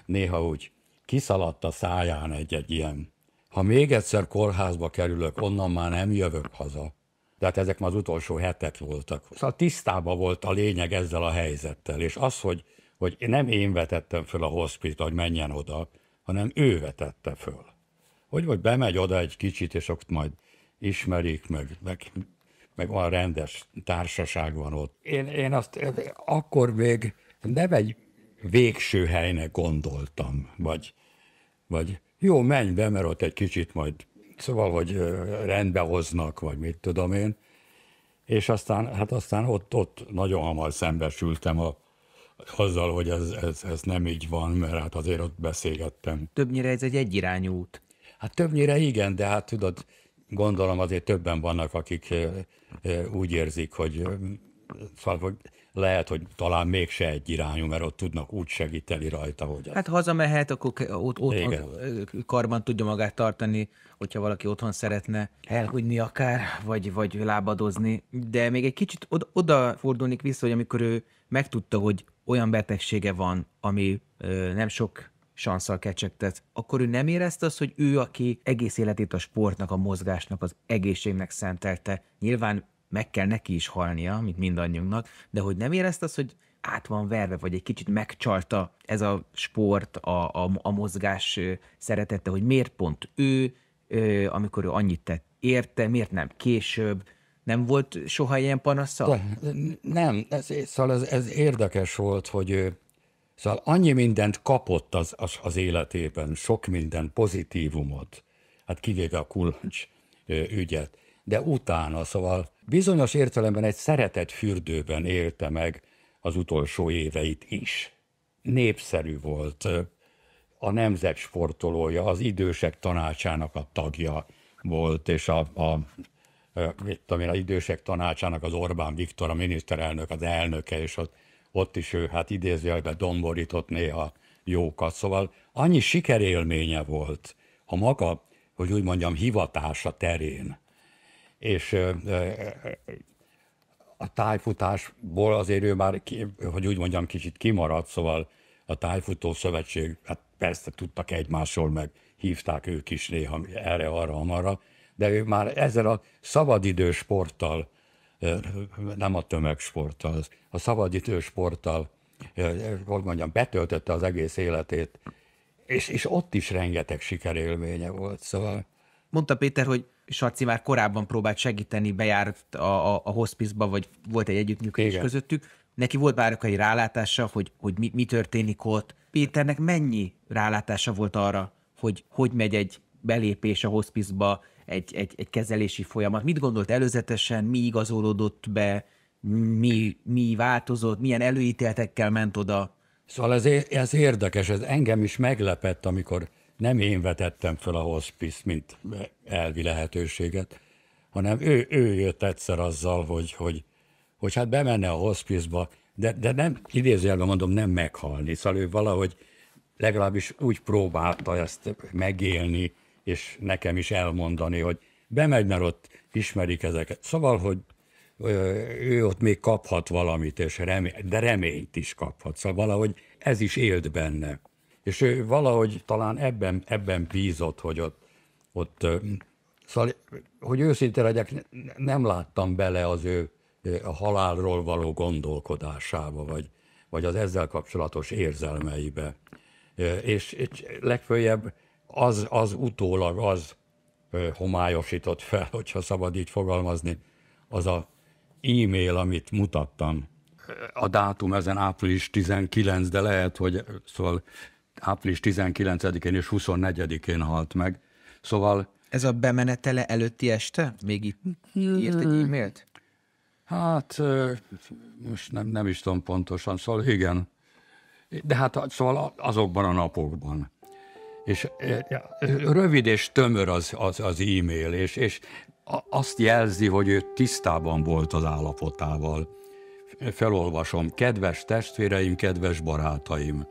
Néha úgy kiszaladt a száján egy-egy ilyen. Ha még egyszer kórházba kerülök, onnan már nem jövök haza hát ezek már az utolsó hetek voltak. Szóval tisztában volt a lényeg ezzel a helyzettel, és az, hogy, hogy nem én vetettem föl a hospit, hogy menjen oda, hanem ő vetette föl. Hogy vagy bemegy oda egy kicsit, és ott majd ismerik, meg, meg, meg van rendes társaság van ott. Én, én azt akkor még nem egy végső helynek gondoltam, vagy, vagy jó, menj be, mert ott egy kicsit majd Szóval, hogy rendbe hoznak, vagy mit tudom én. És aztán, hát aztán ott, ott nagyon hamar szembesültem a, azzal, hogy ez, ez, ez nem így van, mert hát azért ott beszélgettem. Többnyire ez egy egyirányú út. Hát többnyire igen, de hát tudod, gondolom azért többen vannak, akik úgy érzik, hogy szóval, hogy lehet, hogy talán mégse egy irányú, mert ott tudnak úgy segíteni rajta, hogy... Hát hazamehet, akkor ott, ott karban tudja magát tartani, hogyha valaki otthon szeretne elhúgyni akár, vagy, vagy lábadozni. De még egy kicsit oda, oda fordulnék vissza, hogy amikor ő megtudta, hogy olyan betegsége van, ami ö, nem sok sanszal kecsegtet, akkor ő nem érezte azt, hogy ő, aki egész életét a sportnak, a mozgásnak, az egészségnek szentelte. Nyilván meg kell neki is halnia, mint mindannyiunknak, de hogy nem érezt az, hogy át van verve, vagy egy kicsit megcsalta ez a sport, a, a, a mozgás szeretete, hogy miért pont ő, ő, amikor ő annyit tett érte, miért nem később, nem volt soha ilyen panasza? Nem, ez, szóval ez, ez érdekes volt, hogy ő, szóval annyi mindent kapott az, az, az életében, sok minden pozitívumot, hát kivéve a kulcs ügyet, de utána, szóval Bizonyos értelemben egy szeretett fürdőben élte meg az utolsó éveit is. Népszerű volt, a nemzet sportolója, az idősek tanácsának a tagja volt, és a, a mit tudom én, az idősek tanácsának az Orbán Viktor, a miniszterelnök, az elnöke, és ott, ott is ő hát hogy domborított néha jókat. Szóval annyi sikerélménye volt a maga, hogy úgy mondjam, hivatása terén, és a tájfutásból azért ő már, hogy úgy mondjam, kicsit kimaradt, szóval a tájfutó szövetség, hát persze tudtak egymásról, meg hívták ők is néha erre, arra, amarra, de ő már ezzel a szabadidős sporttal, nem a tömegsporttal, a szabadidős sporttal, hogy mondjam, betöltötte az egész életét, és, és ott is rengeteg sikerélménye volt, szóval... Mondta Péter, hogy Sarci már korábban próbált segíteni, bejárt a, a, a hospice vagy volt egy együttműködés Igen. közöttük. Neki volt egy rálátása, hogy, hogy mi, mi történik ott. Péternek mennyi rálátása volt arra, hogy hogy megy egy belépés a hospice egy, egy, egy kezelési folyamat. Mit gondolt előzetesen, mi igazolódott be, mi, mi változott, milyen előítéletekkel ment oda? Szóval ez, ez érdekes, ez engem is meglepett, amikor nem én vetettem fel a hospice, mint elvi lehetőséget, hanem ő, ő jött egyszer azzal, hogy, hogy, hogy hát bemenne a hospice de, de nem, idézőjelben mondom, nem meghalni, szóval ő valahogy legalábbis úgy próbálta ezt megélni, és nekem is elmondani, hogy bemegy, mert ott ismerik ezeket. Szóval, hogy ő ott még kaphat valamit, és remé- de reményt is kaphat. Szóval valahogy ez is élt benne. És ő valahogy talán ebben, ebben bízott, hogy ott, ott szóval, hogy őszinte legyek, nem láttam bele az ő a halálról való gondolkodásába, vagy, vagy az ezzel kapcsolatos érzelmeibe. És, és legfőjebb az, az utólag az homályosított fel, hogyha szabad így fogalmazni, az a e-mail, amit mutattam. A dátum ezen április 19, de lehet, hogy szóval április 19-én és 24-én halt meg. Szóval... Ez a bemenetele előtti este? Még itt írt egy e-mailt? Hát, most nem, nem is tudom pontosan, szóval igen. De hát szóval azokban a napokban. És rövid és tömör az, az, az e-mail, és, és azt jelzi, hogy ő tisztában volt az állapotával. Felolvasom, kedves testvéreim, kedves barátaim!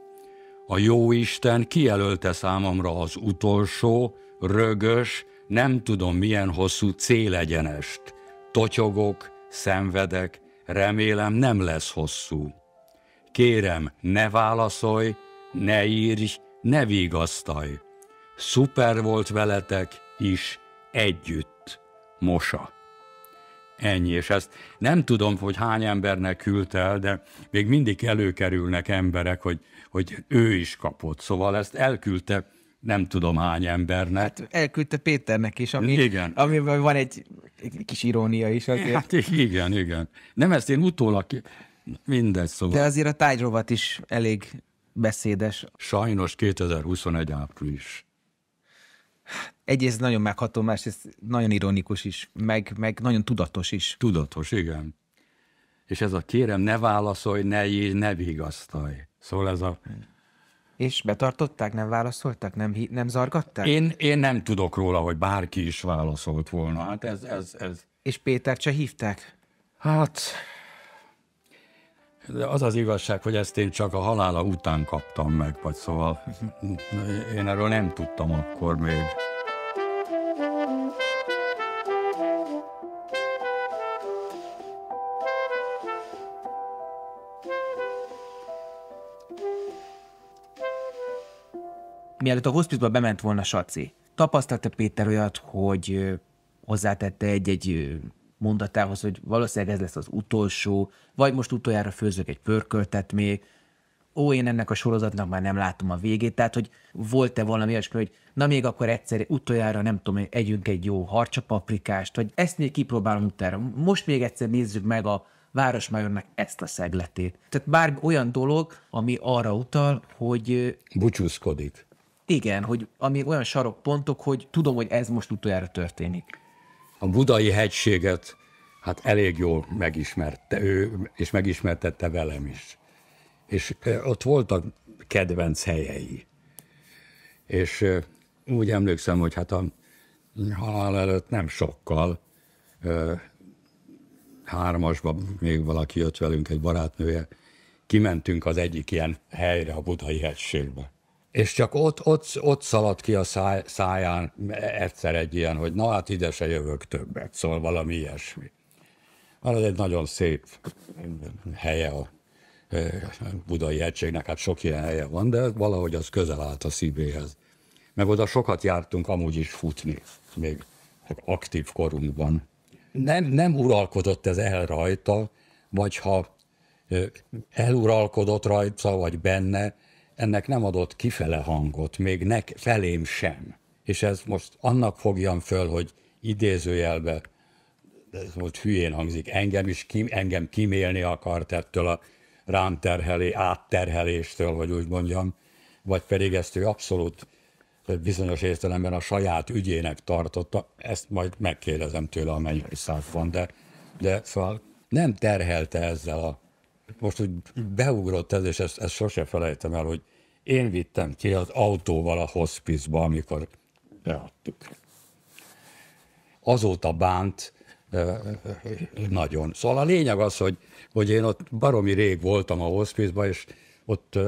A jóisten kijelölte számomra az utolsó, rögös, nem tudom milyen hosszú célegyenest. Totyogok, szenvedek, remélem nem lesz hosszú. Kérem, ne válaszolj, ne írj, ne vigasztalj. Szuper volt veletek is együtt. Mosa. Ennyi, és ezt nem tudom, hogy hány embernek küldt el, de még mindig előkerülnek emberek, hogy, hogy ő is kapott. Szóval ezt elküldte nem tudom hány embernek. elküldte Péternek is, ami, igen. amiben van egy, egy kis irónia is azért. Hát igen, igen. Nem ezt én utólag, mindegy szóval. De azért a tájrovat is elég beszédes. Sajnos 2021 április egyrészt nagyon megható, másrészt nagyon ironikus is, meg, meg nagyon tudatos is. Tudatos, igen. És ez a kérem, ne válaszolj, ne írj, ne vigasztalj. Szóval ez a... És betartották, nem válaszoltak, nem, nem zargatták? Én, én nem tudok róla, hogy bárki is válaszolt volna. Hát ez, ez, ez... És Pétert se hívták? Hát... De az az igazság, hogy ezt én csak a halála után kaptam meg, vagy szóval én erről nem tudtam akkor még. Mielőtt a hospice bement volna Saci, tapasztalta Péter olyat, hogy hozzátette egy-egy mondatához, hogy valószínűleg ez lesz az utolsó, vagy most utoljára főzök egy pörköltet még, ó, én ennek a sorozatnak már nem látom a végét, tehát hogy volt-e valami olyasmi, hogy na még akkor egyszer utoljára, nem tudom, együnk egy jó harcsapaprikást, vagy ezt még kipróbálom utána. Most még egyszer nézzük meg a Városmajornak ezt a szegletét. Tehát bár olyan dolog, ami arra utal, hogy... Bucsúszkodik. Igen, hogy ami olyan sarokpontok, hogy tudom, hogy ez most utoljára történik. A budai hegységet hát elég jól megismerte ő, és megismertette velem is. És ott voltak kedvenc helyei. És úgy emlékszem, hogy hát a halál előtt nem sokkal hármasban még valaki jött velünk, egy barátnője, kimentünk az egyik ilyen helyre a budai hegységbe és csak ott, ott, ott szaladt ki a száj, száján egyszer egy ilyen, hogy na hát ide se jövök többet, szóval valami ilyesmi. Van egy nagyon szép helye a budai egységnek, hát sok ilyen helye van, de valahogy az közel állt a szívéhez. Meg oda sokat jártunk amúgy is futni, még aktív korunkban. Nem, nem uralkodott ez el rajta, vagy ha eluralkodott rajta, vagy benne, ennek nem adott kifele hangot, még nek felém sem. És ez most annak fogjam föl, hogy idézőjelbe, ez most hülyén hangzik, engem is kim, engem kimélni akart ettől a rám terhelé, átterheléstől, hogy úgy mondjam, vagy pedig ezt ő abszolút eh, bizonyos értelemben a saját ügyének tartotta, ezt majd megkérdezem tőle, amennyi száz van, de, de szóval nem terhelte ezzel a most úgy beugrott ez, és ezt, ezt sose felejtem el, hogy én vittem ki az autóval a hospice amikor beadtuk. Azóta bánt nagyon. Szóval a lényeg az, hogy, hogy én ott baromi rég voltam a hospice és ott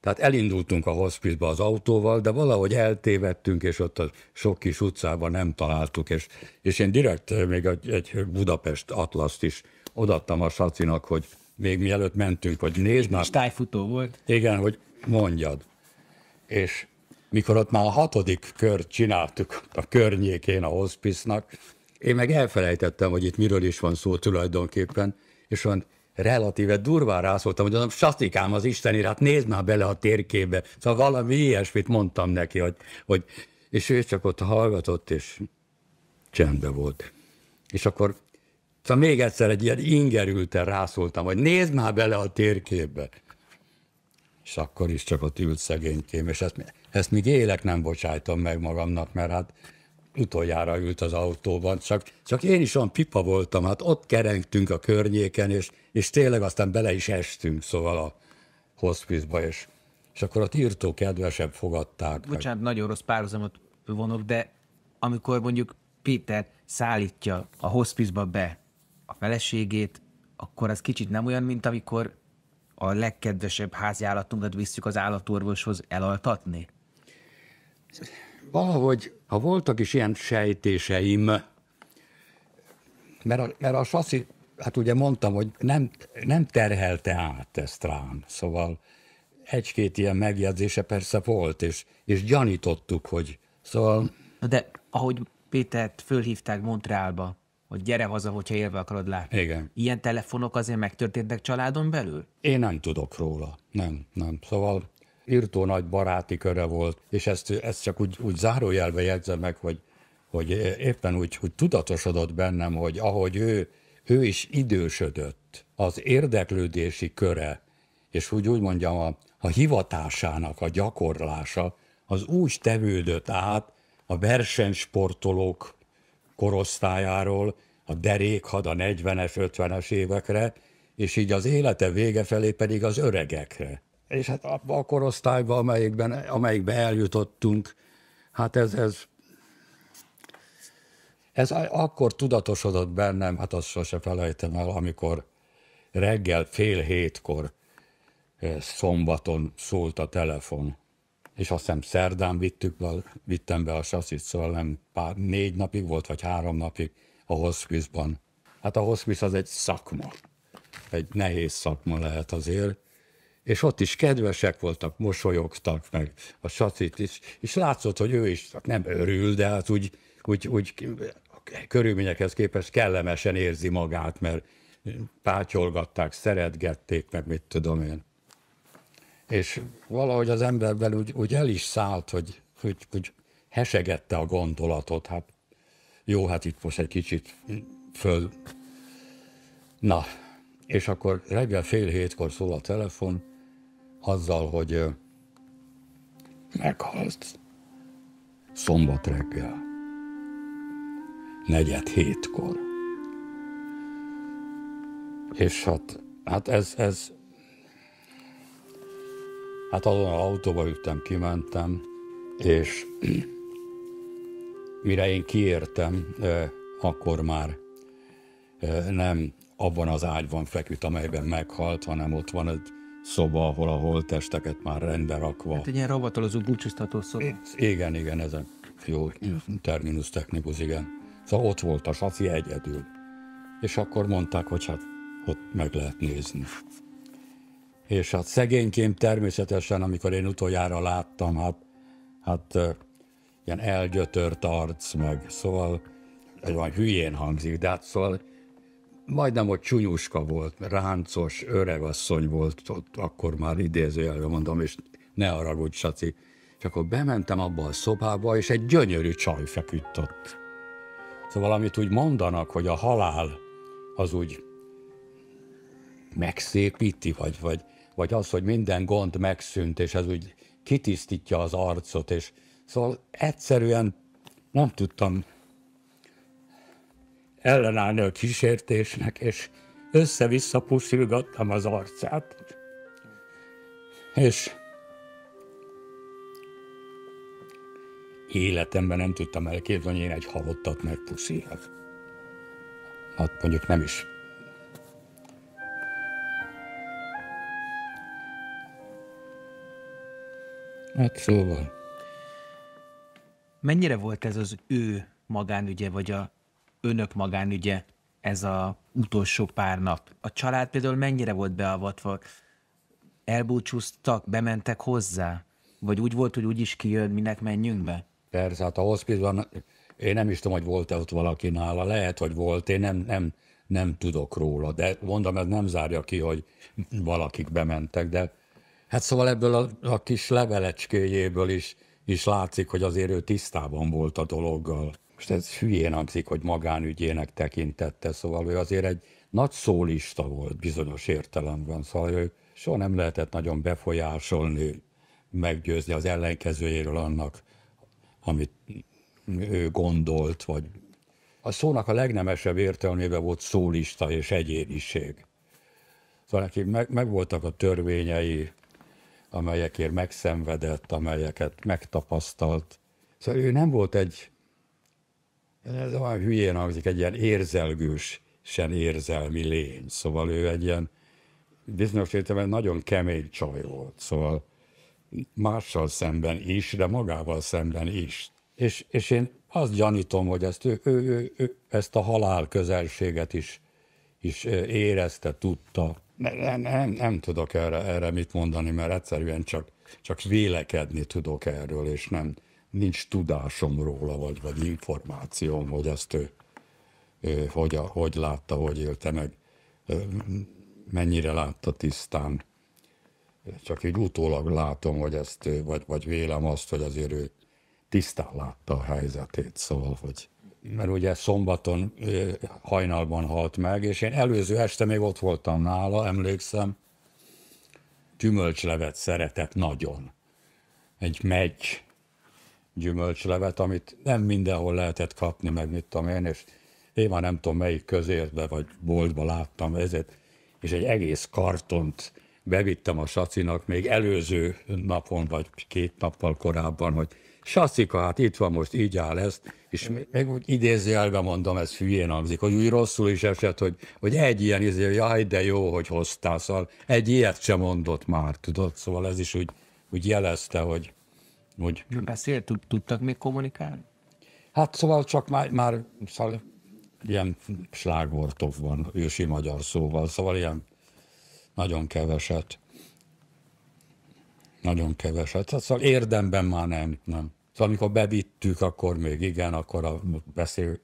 tehát elindultunk a hospice az autóval, de valahogy eltévedtünk, és ott a sok kis utcában nem találtuk, és, és én direkt még egy, egy Budapest atlaszt is odaadtam a sacinak, hogy még mielőtt mentünk, hogy nézd már. Stájfutó volt. Igen, hogy mondjad. És mikor ott már a hatodik kört csináltuk a környékén a hospice-nak, én meg elfelejtettem, hogy itt miről is van szó tulajdonképpen, és van relatíve durván rászóltam, hogy mondom, satikám az Isten hát nézd már bele a térkébe. Szóval valami ilyesmit mondtam neki, hogy, hogy és ő csak ott hallgatott, és csendben volt. És akkor Szóval még egyszer egy ilyen ingerülten rászóltam, hogy nézd már bele a térképbe. És akkor is csak ott ült szegénykém, és ezt, ezt még élek nem bocsájtom meg magamnak, mert hát utoljára ült az autóban, csak, csak én is olyan pipa voltam, hát ott kerengtünk a környéken, és, és tényleg aztán bele is estünk, szóval a hospice és, és akkor a írtó kedvesebb fogadták. Bocsánat, meg. nagyon rossz párhuzamot vonok, de amikor mondjuk Péter szállítja a hospice be a feleségét, akkor az kicsit nem olyan, mint amikor a legkedvesebb háziállatunkat visszük az állatorvoshoz elaltatni? Valahogy, ha voltak is ilyen sejtéseim, mert a, mert a saci, hát ugye mondtam, hogy nem, nem terhelte át ezt rám, szóval egy-két ilyen megjegyzése persze volt, és, és gyanítottuk, hogy szóval... De ahogy Pétert fölhívták Montrealba, hogy gyere haza, hogyha élve akarod látni. Igen. Ilyen telefonok azért megtörténtek családon belül? Én nem tudok róla. Nem, nem. Szóval írtó nagy baráti köre volt, és ezt, ezt csak úgy, úgy zárójelbe jegyzem meg, hogy, hogy éppen úgy, hogy tudatosodott bennem, hogy ahogy ő, ő is idősödött, az érdeklődési köre, és úgy, úgy mondjam, a, a hivatásának a gyakorlása, az úgy tevődött át a versenysportolók korosztályáról, a derékhad a 40-es, 50-es évekre, és így az élete vége felé pedig az öregekre. És hát abban a korosztályban, amelyikben, amelyikben eljutottunk, hát ez, ez, ez akkor tudatosodott bennem, hát azt sose felejtem el, amikor reggel fél hétkor eh, szombaton szólt a telefon és azt hiszem szerdán vittük, vittem be a sasszit, szóval nem pár, négy napig volt, vagy három napig a hospice-ban. Hát a hospice az egy szakma, egy nehéz szakma lehet azért, és ott is kedvesek voltak, mosolyogtak meg a sasszit is, és látszott, hogy ő is nem örül, de hát úgy, úgy, úgy körülményekhez képest kellemesen érzi magát, mert pátyolgatták, szeretgették, meg mit tudom én és valahogy az emberben úgy, úgy el is szállt, hogy, hogy, hogy hesegette a gondolatot, hát jó, hát itt most egy kicsit föl. Na, és akkor reggel fél hétkor szól a telefon, azzal, hogy meghalt. Szombat reggel. Negyed hétkor. És hát, hát ez, ez Hát azon autóba ültem, kimentem, és mire én kiértem, eh, akkor már eh, nem abban az ágyban feküdt, amelyben meghalt, hanem ott van egy szoba, ahol a holttesteket már rendbe rakva. Hát egy ilyen ravatalozó búcsúztató szoba. Igen, igen, ez a jó terminus technikus, igen. Szóval ott volt a saci egyedül. És akkor mondták, hogy hát ott meg lehet nézni és hát szegényként természetesen, amikor én utoljára láttam, hát, hát ilyen elgyötört arc meg, szóval ez van hülyén hangzik, de hát szóval majdnem, ott csúnyuska volt, ráncos, asszony volt ott, akkor már idézőjelben mondom, és ne arra Saci. És akkor bementem abba a szobába, és egy gyönyörű csaj feküdt ott. Szóval amit úgy mondanak, hogy a halál az úgy megszépíti, vagy, vagy vagy az, hogy minden gond megszűnt, és ez úgy kitisztítja az arcot, és szóval egyszerűen nem tudtam ellenállni a kísértésnek, és össze-vissza puszilgattam az arcát. És életemben nem tudtam elképzelni, hogy én egy halottat megpuszíjak. Hát mondjuk nem is Hát szóval. Mennyire volt ez az ő magánügye, vagy a önök magánügye ez a utolsó pár nap? A család például mennyire volt beavatva? Elbúcsúztak, bementek hozzá? Vagy úgy volt, hogy úgy is kijön, minek menjünk be? Persze, hát a hospizban én nem is tudom, hogy volt-e ott valaki nála, lehet, hogy volt, én nem, nem, nem tudok róla, de mondom, ez nem zárja ki, hogy valakik bementek, de Hát szóval ebből a, a kis levelecskéjéből is, is látszik, hogy azért ő tisztában volt a dologgal. Most ez hülyén hangzik, hogy magánügyének tekintette, szóval ő azért egy nagy szólista volt bizonyos értelemben, szóval ő soha nem lehetett nagyon befolyásolni, meggyőzni az ellenkezőjéről annak, amit ő gondolt, vagy a szónak a legnemesebb értelmében volt szólista és egyéniség. Szóval neki meg, meg voltak a törvényei, amelyekért megszenvedett, amelyeket megtapasztalt. Szóval ő nem volt egy, ez olyan hülyén hangzik, egy ilyen érzelgős, sen érzelmi lény. Szóval ő egy ilyen bizonyos értelemben nagyon kemény csaj volt. Szóval mással szemben is, de magával szemben is. És, és én azt gyanítom, hogy ezt, ő, ő, ő, ő, ezt a halál közelséget is, is érezte, tudta, nem, nem, nem tudok erre, erre mit mondani, mert egyszerűen csak, csak vélekedni tudok erről, és nem, nincs tudásom róla, vagy, vagy információm, hogy ezt ő, ő hogy, a, hogy látta, hogy élte meg, mennyire látta tisztán. Csak így utólag látom, hogy ezt, vagy, vagy vélem azt, hogy azért ő tisztán látta a helyzetét, szóval, hogy mert ugye szombaton hajnalban halt meg, és én előző este még ott voltam nála, emlékszem, gyümölcslevet szeretett nagyon. Egy megy gyümölcslevet, amit nem mindenhol lehetett kapni, meg mit tudom én, és én már nem tudom melyik közértbe vagy boltba láttam ezért, és egy egész kartont bevittem a sacinak még előző napon, vagy két nappal korábban, hogy Sasszika, hát itt van most, így áll ezt, és meg úgy idézőjelben mondom, ez hülyén hangzik, hogy úgy rosszul is esett, hogy, hogy egy ilyen izé, jaj, de jó, hogy hoztál, szóval egy ilyet sem mondott már, tudod, szóval ez is úgy, úgy jelezte, hogy... hogy... Beszélt, tudtak még kommunikálni? Hát szóval csak már, már szóval ilyen slágvortok van, ősi magyar szóval, szóval ilyen nagyon keveset. Nagyon keveset. Hát szóval érdemben már nem. nem. Szóval amikor bevittük, akkor még igen, akkor a beszél...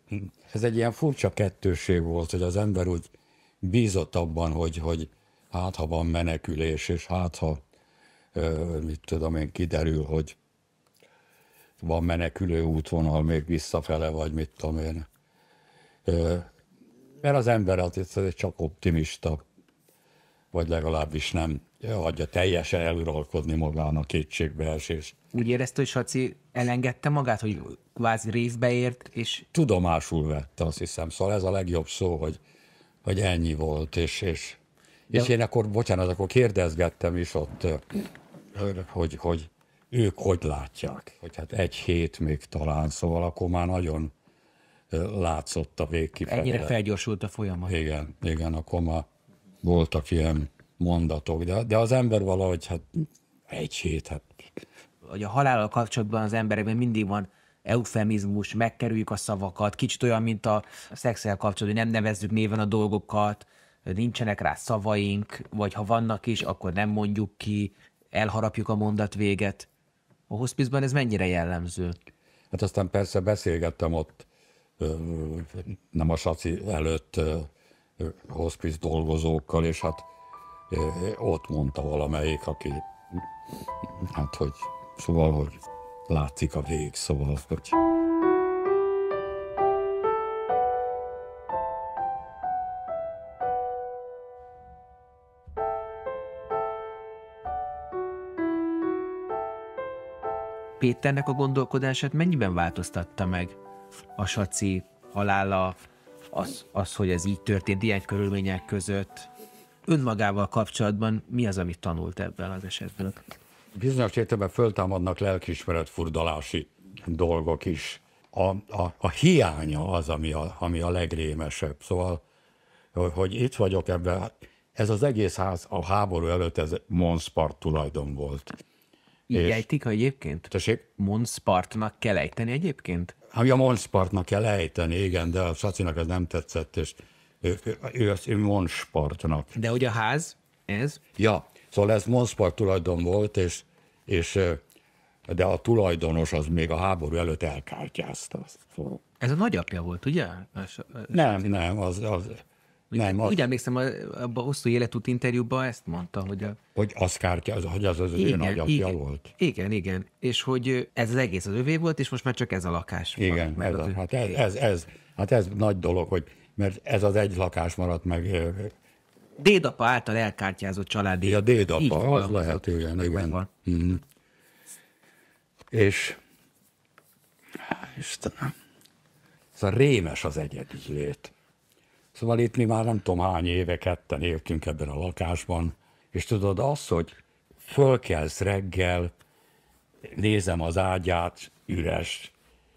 Ez egy ilyen furcsa kettőség volt, hogy az ember úgy bízott abban, hogy, hogy hát ha van menekülés, és hát ha, mit tudom én, kiderül, hogy van menekülő útvonal még visszafele, vagy mit tudom én. Mert az ember az csak optimista, vagy legalábbis nem hagyja teljesen eluralkodni a kétségbeesés. Úgy érezte, hogy Saci elengedte magát, hogy kvázi révbe ért, és... Tudomásul vette, azt hiszem. Szóval ez a legjobb szó, hogy, hogy ennyi volt, és, és, De... és én akkor, bocsánat, akkor kérdezgettem is ott, hogy, hogy ők hogy látják, hogy hát egy hét még talán, szóval akkor már nagyon látszott a végkifejlet. Ennyire felgyorsult a folyamat. Igen, igen, akkor már voltak ilyen mondatok, de, de az ember valahogy hát egy hét, hát... Hogy a halállal kapcsolatban az emberekben mindig van eufemizmus, megkerüljük a szavakat, kicsit olyan, mint a szexel kapcsolatban, hogy nem nevezzük néven a dolgokat, nincsenek rá szavaink, vagy ha vannak is, akkor nem mondjuk ki, elharapjuk a mondat véget. A hospice ez mennyire jellemző? Hát aztán persze beszélgettem ott, nem a saci előtt hospice dolgozókkal, és hát ott mondta valamelyik, aki, hát hogy, szóval, hogy látszik a vég, szóval, hogy... Péternek a gondolkodását mennyiben változtatta meg a saci halála, az, az hogy ez így történt ilyen körülmények között? önmagával kapcsolatban mi az, amit tanult ebben az esetben? Bizonyos értelemben föltámadnak lelkiismeret furdalási dolgok is. A, a, a hiánya az, ami a, ami a legrémesebb. Szóval, hogy itt vagyok ebben, hát ez az egész ház a háború előtt, ez Monspart tulajdon volt. Így ejtik egyébként? Tessék? Monspartnak kell ejteni egyébként? Ami hát, a Monspartnak kell ejteni, igen, de a Sacinak ez nem tetszett, és ő, az azt Monspartnak. De ugye a ház, ez? Ja, szóval ez Monspart tulajdon volt, és, és de a tulajdonos az még a háború előtt elkártyázta. Szóval- ez a nagyapja volt, ugye? Nem, nem, az, az, nem, az... Úgy emlékszem, a hosszú életút interjúban ezt mondta, hogy a... Hogy az kártya, az, hogy az az igen, ő nagyapja igen, volt. Igen, igen. És hogy ez az egész az övé volt, és most már csak ez a lakás. Igen, van, ez, a, hát ez, ez, ez, hát ez nagy dolog, hogy mert ez az egy lakás maradt meg. Dédapa által elkártyázott családi. Ja, dédapa, Így, az lehet, igen, igen. Mm. És Istenem, ez a rémes az egyedi lét. Szóval itt mi már nem tudom hány éve ketten éltünk ebben a lakásban, és tudod, az, hogy fölkelsz reggel, nézem az ágyát, üres,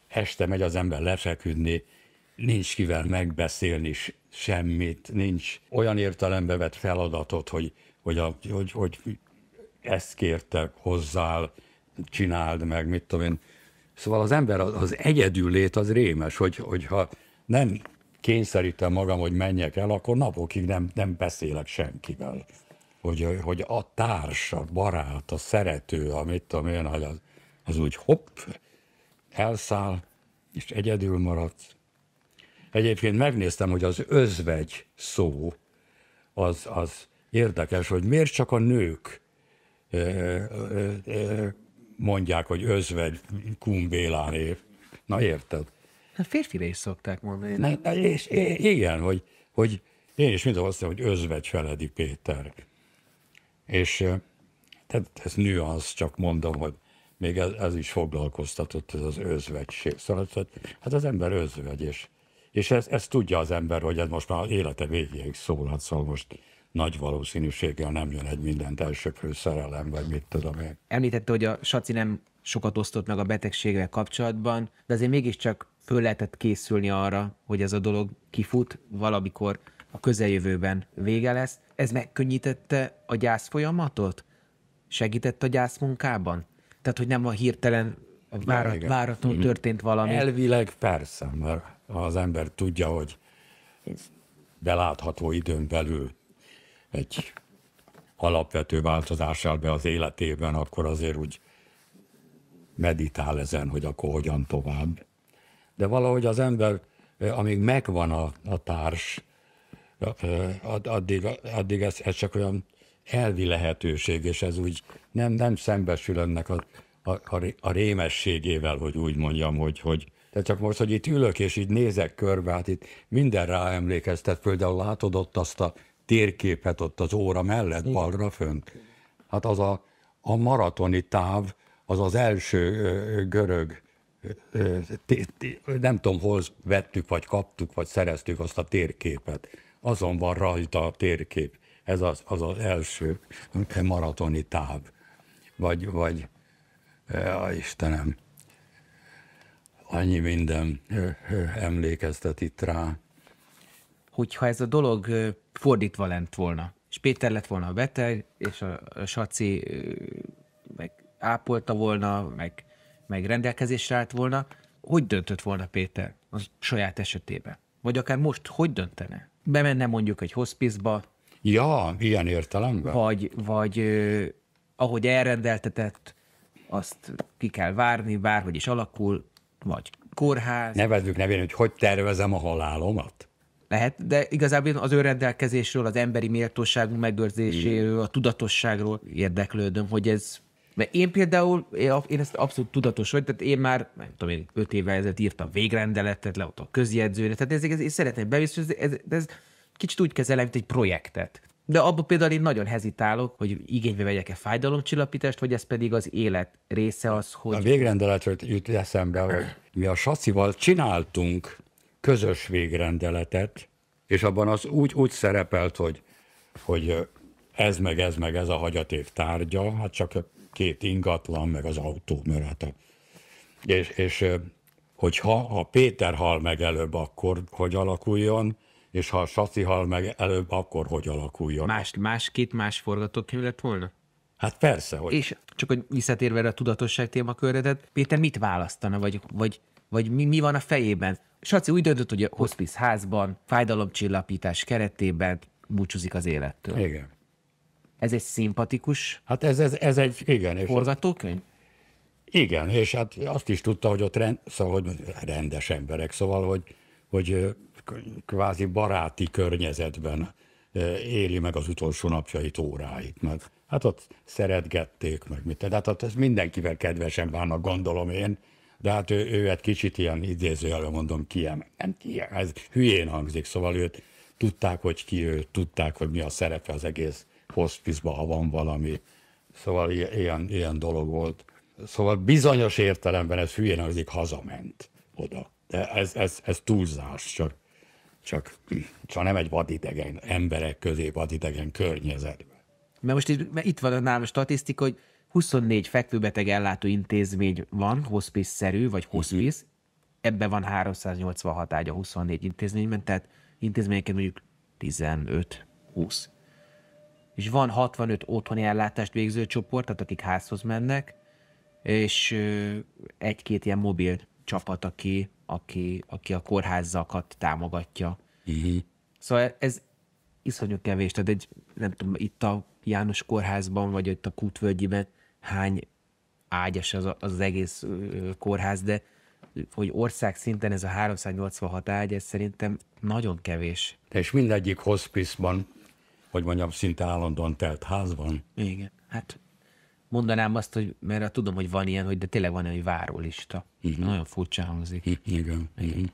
este megy az ember lefeküdni, nincs kivel megbeszélni semmit, nincs olyan értelembe vett feladatot, hogy, hogy, a, hogy, hogy ezt kértek hozzá, csináld meg, mit tudom én. Szóval az ember, az egyedül lét az rémes, hogy, hogyha nem kényszerítem magam, hogy menjek el, akkor napokig nem, nem beszélek senkivel. Hogy, hogy a társ, a barát, a szerető, amit tudom én, az, az úgy hopp, elszáll, és egyedül maradsz. Egyébként megnéztem, hogy az özvegy szó az, az érdekes, hogy miért csak a nők mondják, hogy özvegy kumbéláné. Na érted? A hát férfire is szokták mondani. Na, na, és, igen, hogy, hogy én is mindig azt mondom, hogy özvegy Feledi Péter. És tehát ez nüansz, csak mondom, hogy még ez, ez is foglalkoztatott, ez az özvegység. Szóval, szóval, hát az ember özvegy, és és ezt ez tudja az ember, hogy ez most már élete végéig szólhat, szóval most nagy valószínűséggel nem jön egy mindent elsöprő szerelem, vagy mit tudom én. Említette, hogy a Saci nem sokat osztott meg a betegségvel kapcsolatban, de azért mégiscsak föl lehetett készülni arra, hogy ez a dolog kifut, valamikor a közeljövőben vége lesz. Ez megkönnyítette a gyász folyamatot? Segített a gyász munkában? Tehát, hogy nem a hirtelen várat, váratlanul mm-hmm. történt valami? Elvileg persze, mert ha az ember tudja, hogy belátható időn belül egy alapvető változás áll be az életében, akkor azért úgy meditál ezen, hogy akkor hogyan tovább. De valahogy az ember, amíg megvan a, a társ, addig, addig ez, ez csak olyan elvi lehetőség, és ez úgy nem, nem szembesül ennek a, a, a rémességével, hogy úgy mondjam, hogy, hogy de csak most, hogy itt ülök és így nézek körbe, hát itt minden rá emlékeztet, például látod ott azt a térképet ott az óra mellett, Igen. balra fönt. Hát az a, a maratoni táv, az az első görög, nem tudom, hol vettük, vagy kaptuk, vagy szereztük azt a térképet. Azon van rajta a térkép. Ez az az, az első maratoni táv. Vagy, vagy, ja, Istenem, annyi minden emlékeztet itt rá. Hogyha ez a dolog fordítva lent volna, és Péter lett volna a beteg, és a, a Saci meg ápolta volna, meg, meg rendelkezésre állt volna, hogy döntött volna Péter az saját esetében? Vagy akár most hogy döntene? Bemenne mondjuk egy hospizba? Ja, ilyen értelemben. Vagy, vagy ahogy elrendeltetett, azt ki kell várni, bárhogy is alakul, vagy kórház. Nevezzük nevén, hogy hogy tervezem a halálomat. Lehet, de igazából az önrendelkezésről, az emberi méltóságunk megőrzéséről, a tudatosságról érdeklődöm, hogy ez mert én például, én ezt abszolút tudatos vagy, tehát én már, nem tudom én, öt évvel ezelőtt írtam végrendeletet, ott a közjegyzőre, tehát ez, ez, én szeretném bevisz, ez, ez, ez, kicsit úgy kezelem, mint egy projektet. De abban például én nagyon hezitálok, hogy igénybe vegyek-e fájdalomcsillapítást, vagy ez pedig az élet része az, hogy... A végrendeletről jut eszembe, hogy mi a sacival csináltunk közös végrendeletet, és abban az úgy, úgy szerepelt, hogy, hogy ez meg ez meg ez a hagyaték tárgya, hát csak két ingatlan, meg az autó, mert hát a, és, és hogyha a Péter hal meg előbb, akkor hogy alakuljon, és ha a saci hal meg előbb, akkor hogy alakuljon. Más, más két más forgatókönyv lett volna? Hát persze, hogy... És csak, hogy visszatérve erre a tudatosság témakörre, tehát Péter mit választana, vagy, vagy, vagy mi, mi van a fejében? Saci úgy döntött, hogy a hospice házban, fájdalomcsillapítás keretében búcsúzik az élettől. Igen. Ez egy szimpatikus Hát ez, ez, ez egy, igen. És forgatókönyv? Igen, és hát azt is tudta, hogy ott rend, szóval, hogy rendes emberek, szóval, hogy, hogy kvázi baráti környezetben e, éli meg az utolsó napjait, óráit, mert hát ott szeretgették meg, mit. De hát ott ez mindenkivel kedvesen bánnak, gondolom én, de hát ő, ő egy kicsit ilyen idézőjelben mondom ilyen, nem ilyen, ez hülyén hangzik, szóval őt tudták, hogy ki ő, tudták, hogy mi a szerepe az egész hospice ha van valami, szóval ilyen, ilyen dolog volt. Szóval bizonyos értelemben ez hülyén hangzik, hazament oda. De ez, ez, ez túlzás, csak csak, csak nem egy vadidegen emberek közé, vadidegen környezetben. Mert most itt, mert itt van nálam a statisztika, hogy 24 fekvőbeteg ellátó intézmény van, hospice-szerű, vagy mhm. hospice, ebben van 386 ágy a 24 intézményben, tehát intézményeket mondjuk 15-20. És van 65 otthoni ellátást végző csoport, tehát akik házhoz mennek, és egy-két ilyen mobil csapat, aki aki, aki a kórházakat támogatja. Uh-huh. Szóval ez iszonyú kevés, tehát egy, nem tudom, itt a János kórházban, vagy itt a Kútvölgyiben hány ágyas az, az, az egész kórház, de hogy ország szinten ez a 386 ágy, ez szerintem nagyon kevés. De és mindegyik hospice hogy mondjam, szinte állandóan telt házban. Igen, hát mondanám azt, hogy, mert hát tudom, hogy van ilyen, hogy de tényleg van egy várólista. Uh-huh. Nagyon furcsa hangzik. Igen. Igen.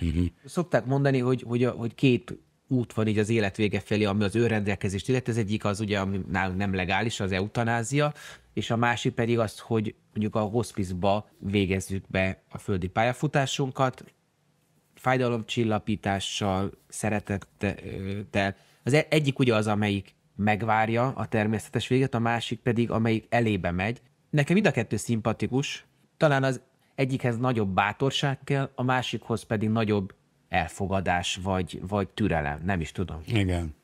Igen. Mhm. Szokták mondani, hogy, hogy, a, hogy két út van így az élet vége felé, ami az ő rendelkezést illeti. Az egyik az ugye, ami nálunk nem legális, az eutanázia, és a másik pedig az, hogy mondjuk a hospice végezzük be a földi pályafutásunkat, fájdalomcsillapítással, szeretettel. Az e-, egyik ugye az, amelyik megvárja a természetes véget, a másik pedig, amelyik elébe megy. Nekem mind a kettő szimpatikus, talán az egyikhez nagyobb bátorság kell, a másikhoz pedig nagyobb elfogadás vagy, vagy türelem, nem is tudom. Igen.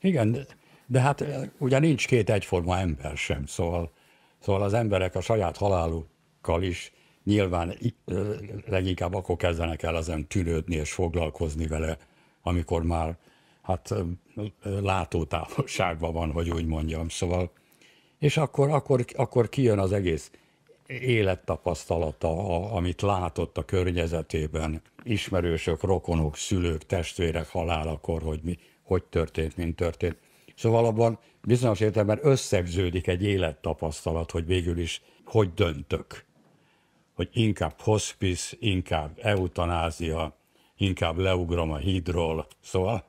Igen, de, de hát eh, ugye nincs két egyforma ember sem, szóval, szóval az emberek a saját halálukkal is nyilván eh, leginkább akkor kezdenek el ezen tűnődni és foglalkozni vele, amikor már hát látótávolságban van, hogy úgy mondjam, szóval. És akkor, akkor, akkor kijön az egész élettapasztalata, a, amit látott a környezetében, ismerősök, rokonok, szülők, testvérek halálakor, hogy mi, hogy történt, mint történt. Szóval abban bizonyos értelemben összegződik egy élettapasztalat, hogy végül is hogy döntök. Hogy inkább hospice, inkább eutanázia, inkább leugrom a hídról. Szóval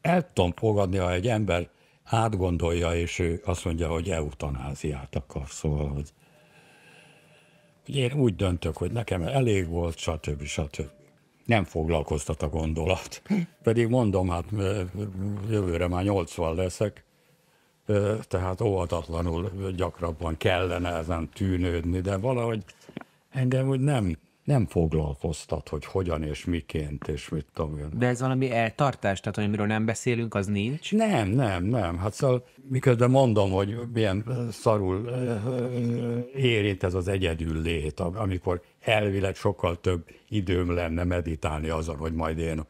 el tudom fogadni, ha egy ember átgondolja, és ő azt mondja, hogy eutanáziát akar, szóval, hogy, hogy én úgy döntök, hogy nekem elég volt, stb. stb. Nem foglalkoztat a gondolat. Pedig mondom, hát jövőre már 80 leszek, tehát óvatatlanul gyakrabban kellene ezen tűnődni, de valahogy engem úgy nem nem foglalkoztat, hogy hogyan és miként, és mit tudom én. De ez valami eltartás, tehát amiről nem beszélünk, az nincs? Nem, nem, nem. Hát szóval miközben mondom, hogy milyen szarul érint ez az egyedül lét, amikor elvileg sokkal több időm lenne meditálni azon, hogy majd én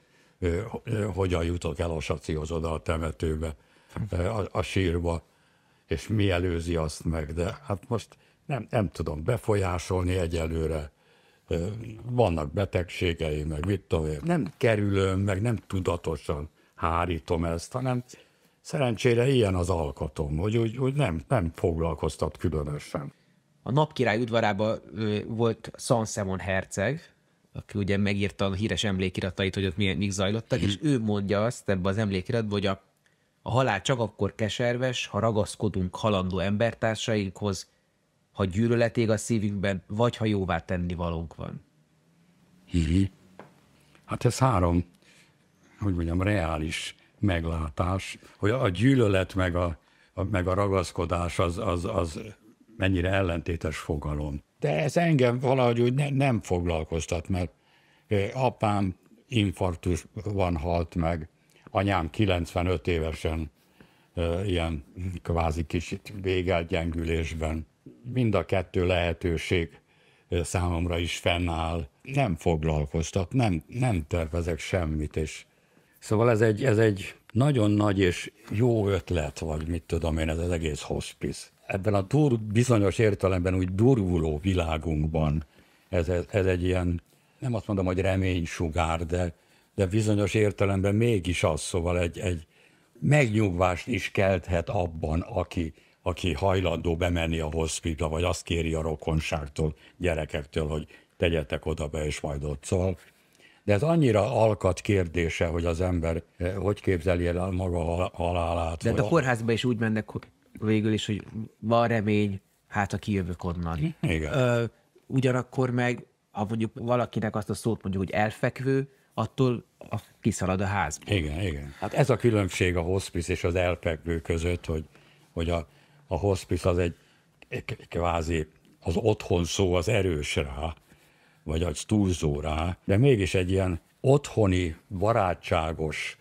hogyan jutok el a sacihoz oda a temetőbe, a, a sírba, és mi előzi azt meg, de hát most nem, nem tudom befolyásolni egyelőre vannak betegségei, meg mit tudom én. Nem kerülöm, meg nem tudatosan hárítom ezt, hanem szerencsére ilyen az alkatom, hogy úgy, úgy nem, nem foglalkoztat különösen. A napkirály udvarában volt Sansemon herceg, aki ugye megírta a híres emlékiratait, hogy ott milyen, mik zajlottak, és ő mondja azt ebbe az emlékiratba, hogy a, a halál csak akkor keserves, ha ragaszkodunk halandó embertársainkhoz, ha gyűlölet ég a szívünkben, vagy ha jóvá tenni valónk van. Hihi. Hát ez három, hogy mondjam, reális meglátás, hogy a gyűlölet meg a, a, meg a ragaszkodás az, az, az mennyire ellentétes fogalom. De ez engem valahogy úgy ne, nem foglalkoztat, mert apám infarktusban halt meg, anyám 95 évesen ilyen kvázi végelt gyengülésben mind a kettő lehetőség számomra is fennáll. Nem foglalkoztat, nem, nem tervezek semmit, és szóval ez egy, ez egy nagyon nagy és jó ötlet, vagy mit tudom én, ez az egész hospice. Ebben a túl bizonyos értelemben úgy durvuló világunkban ez, ez, ez egy ilyen, nem azt mondom, hogy reménysugár, de, de bizonyos értelemben mégis az, szóval egy, egy megnyugvást is kelthet abban, aki aki hajlandó bemenni a hospitla, vagy azt kéri a rokonságtól, gyerekektől, hogy tegyetek oda be, és majd ott szól. De ez annyira alkat kérdése, hogy az ember eh, hogy képzeli el maga halálát. De hát a kórházba is úgy mennek végül is, hogy van remény, hát a kijövök onnan. Igen. Ö, ugyanakkor meg, ha mondjuk valakinek azt a szót mondjuk, hogy elfekvő, attól a, kiszalad a ház. Igen, igen. Hát ez a különbség a hospice és az elfekvő között, hogy, hogy a a hospice az egy, egy kvázi az otthon szó az erős rá, vagy az túlzó rá, de mégis egy ilyen otthoni, barátságos,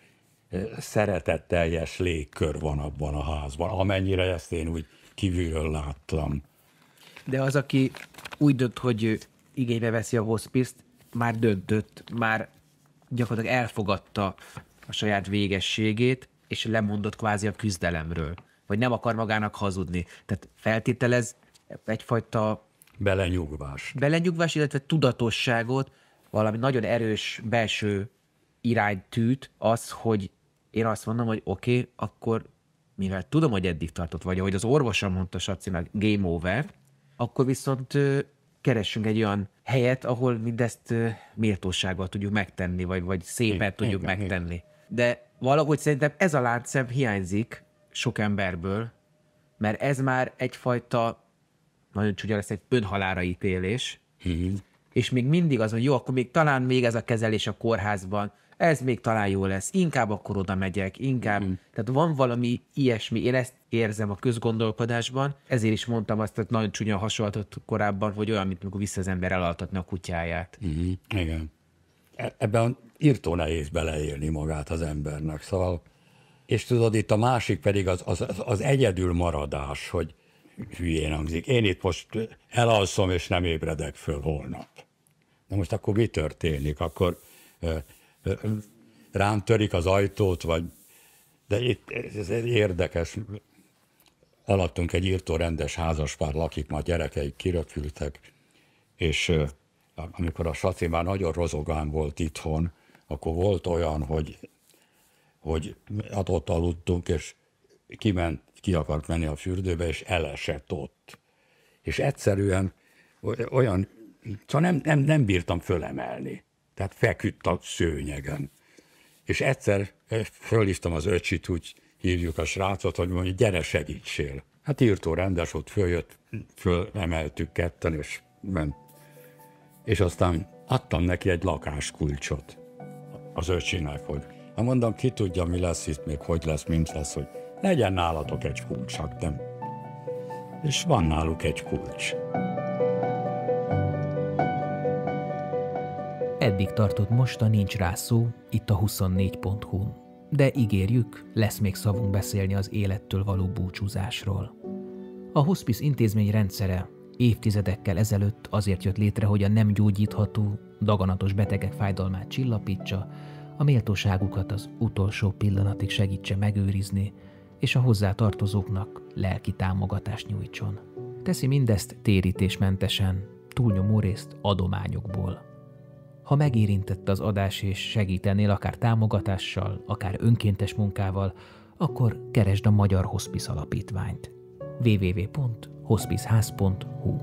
eh, szeretetteljes légkör van abban a házban, amennyire ezt én úgy kívülről láttam. De az, aki úgy dönt, hogy igénybe veszi a hospice már döntött, már gyakorlatilag elfogadta a saját végességét, és lemondott kvázi a küzdelemről vagy nem akar magának hazudni. Tehát feltételez egyfajta... Belenyugvás. Belenyugvás, illetve tudatosságot, valami nagyon erős belső iránytűt, az, hogy én azt mondom, hogy oké, okay, akkor mivel tudom, hogy eddig tartott, vagy ahogy az orvosom mondta Sacinak, game over, akkor viszont keressünk egy olyan helyet, ahol mindezt méltósággal tudjuk megtenni, vagy, vagy szépen tudjuk igen, megtenni. Igen. De valahogy szerintem ez a láncszem hiányzik sok emberből, mert ez már egyfajta, nagyon csúnya lesz, egy önhalára ítélés, mhm. és még mindig az, hogy jó, akkor még talán még ez a kezelés a kórházban, ez még talán jó lesz, inkább akkor oda megyek, inkább. Mm. Tehát van valami ilyesmi, én ezt érzem a közgondolkodásban, ezért is mondtam azt, hogy nagyon csúnya hasonlatot korábban, hogy olyan, mint amikor vissza az ember elaltatni a kutyáját. Mm. Igen. E- ebben írtó nehéz beleélni magát az embernek, szóval és tudod, itt a másik pedig az, az, az egyedül maradás, hogy hülyén hangzik. Én itt most elalszom, és nem ébredek föl holnap. Na most akkor mi történik? Akkor ö, ö, rám törik az ajtót, vagy... De itt ez egy érdekes... Alattunk egy írtó rendes házaspár lakik, a gyerekeik kiröpültek, és ö, amikor a Saci már nagyon rozogán volt itthon, akkor volt olyan, hogy hogy ott aludtunk, és kiment, ki akart menni a fürdőbe, és elesett ott. És egyszerűen olyan, szóval nem, nem, nem bírtam fölemelni. Tehát feküdt a szőnyegen. És egyszer eh, fölhívtam az öcsit, úgy hívjuk a srácot, hogy mondja, gyere segítsél. Hát írtó rendes, ott följött, fölemeltük ketten, és ment. És aztán adtam neki egy lakáskulcsot az öcsinek, hogy Na mondom, ki tudja, mi lesz itt, még hogy lesz, mint lesz, hogy legyen nálatok egy kulcs, de nem. És van náluk egy kulcs. Eddig tartott most a Nincs rá szó, itt a 24hu De ígérjük, lesz még szavunk beszélni az élettől való búcsúzásról. A hospice intézmény rendszere évtizedekkel ezelőtt azért jött létre, hogy a nem gyógyítható, daganatos betegek fájdalmát csillapítsa, a méltóságukat az utolsó pillanatig segítse megőrizni, és a hozzá tartozóknak lelki támogatást nyújtson. Teszi mindezt térítésmentesen, túlnyomó részt adományokból. Ha megérintett az adás és segítenél akár támogatással, akár önkéntes munkával, akkor keresd a Magyar Hospice Alapítványt. www.hospiceház.hu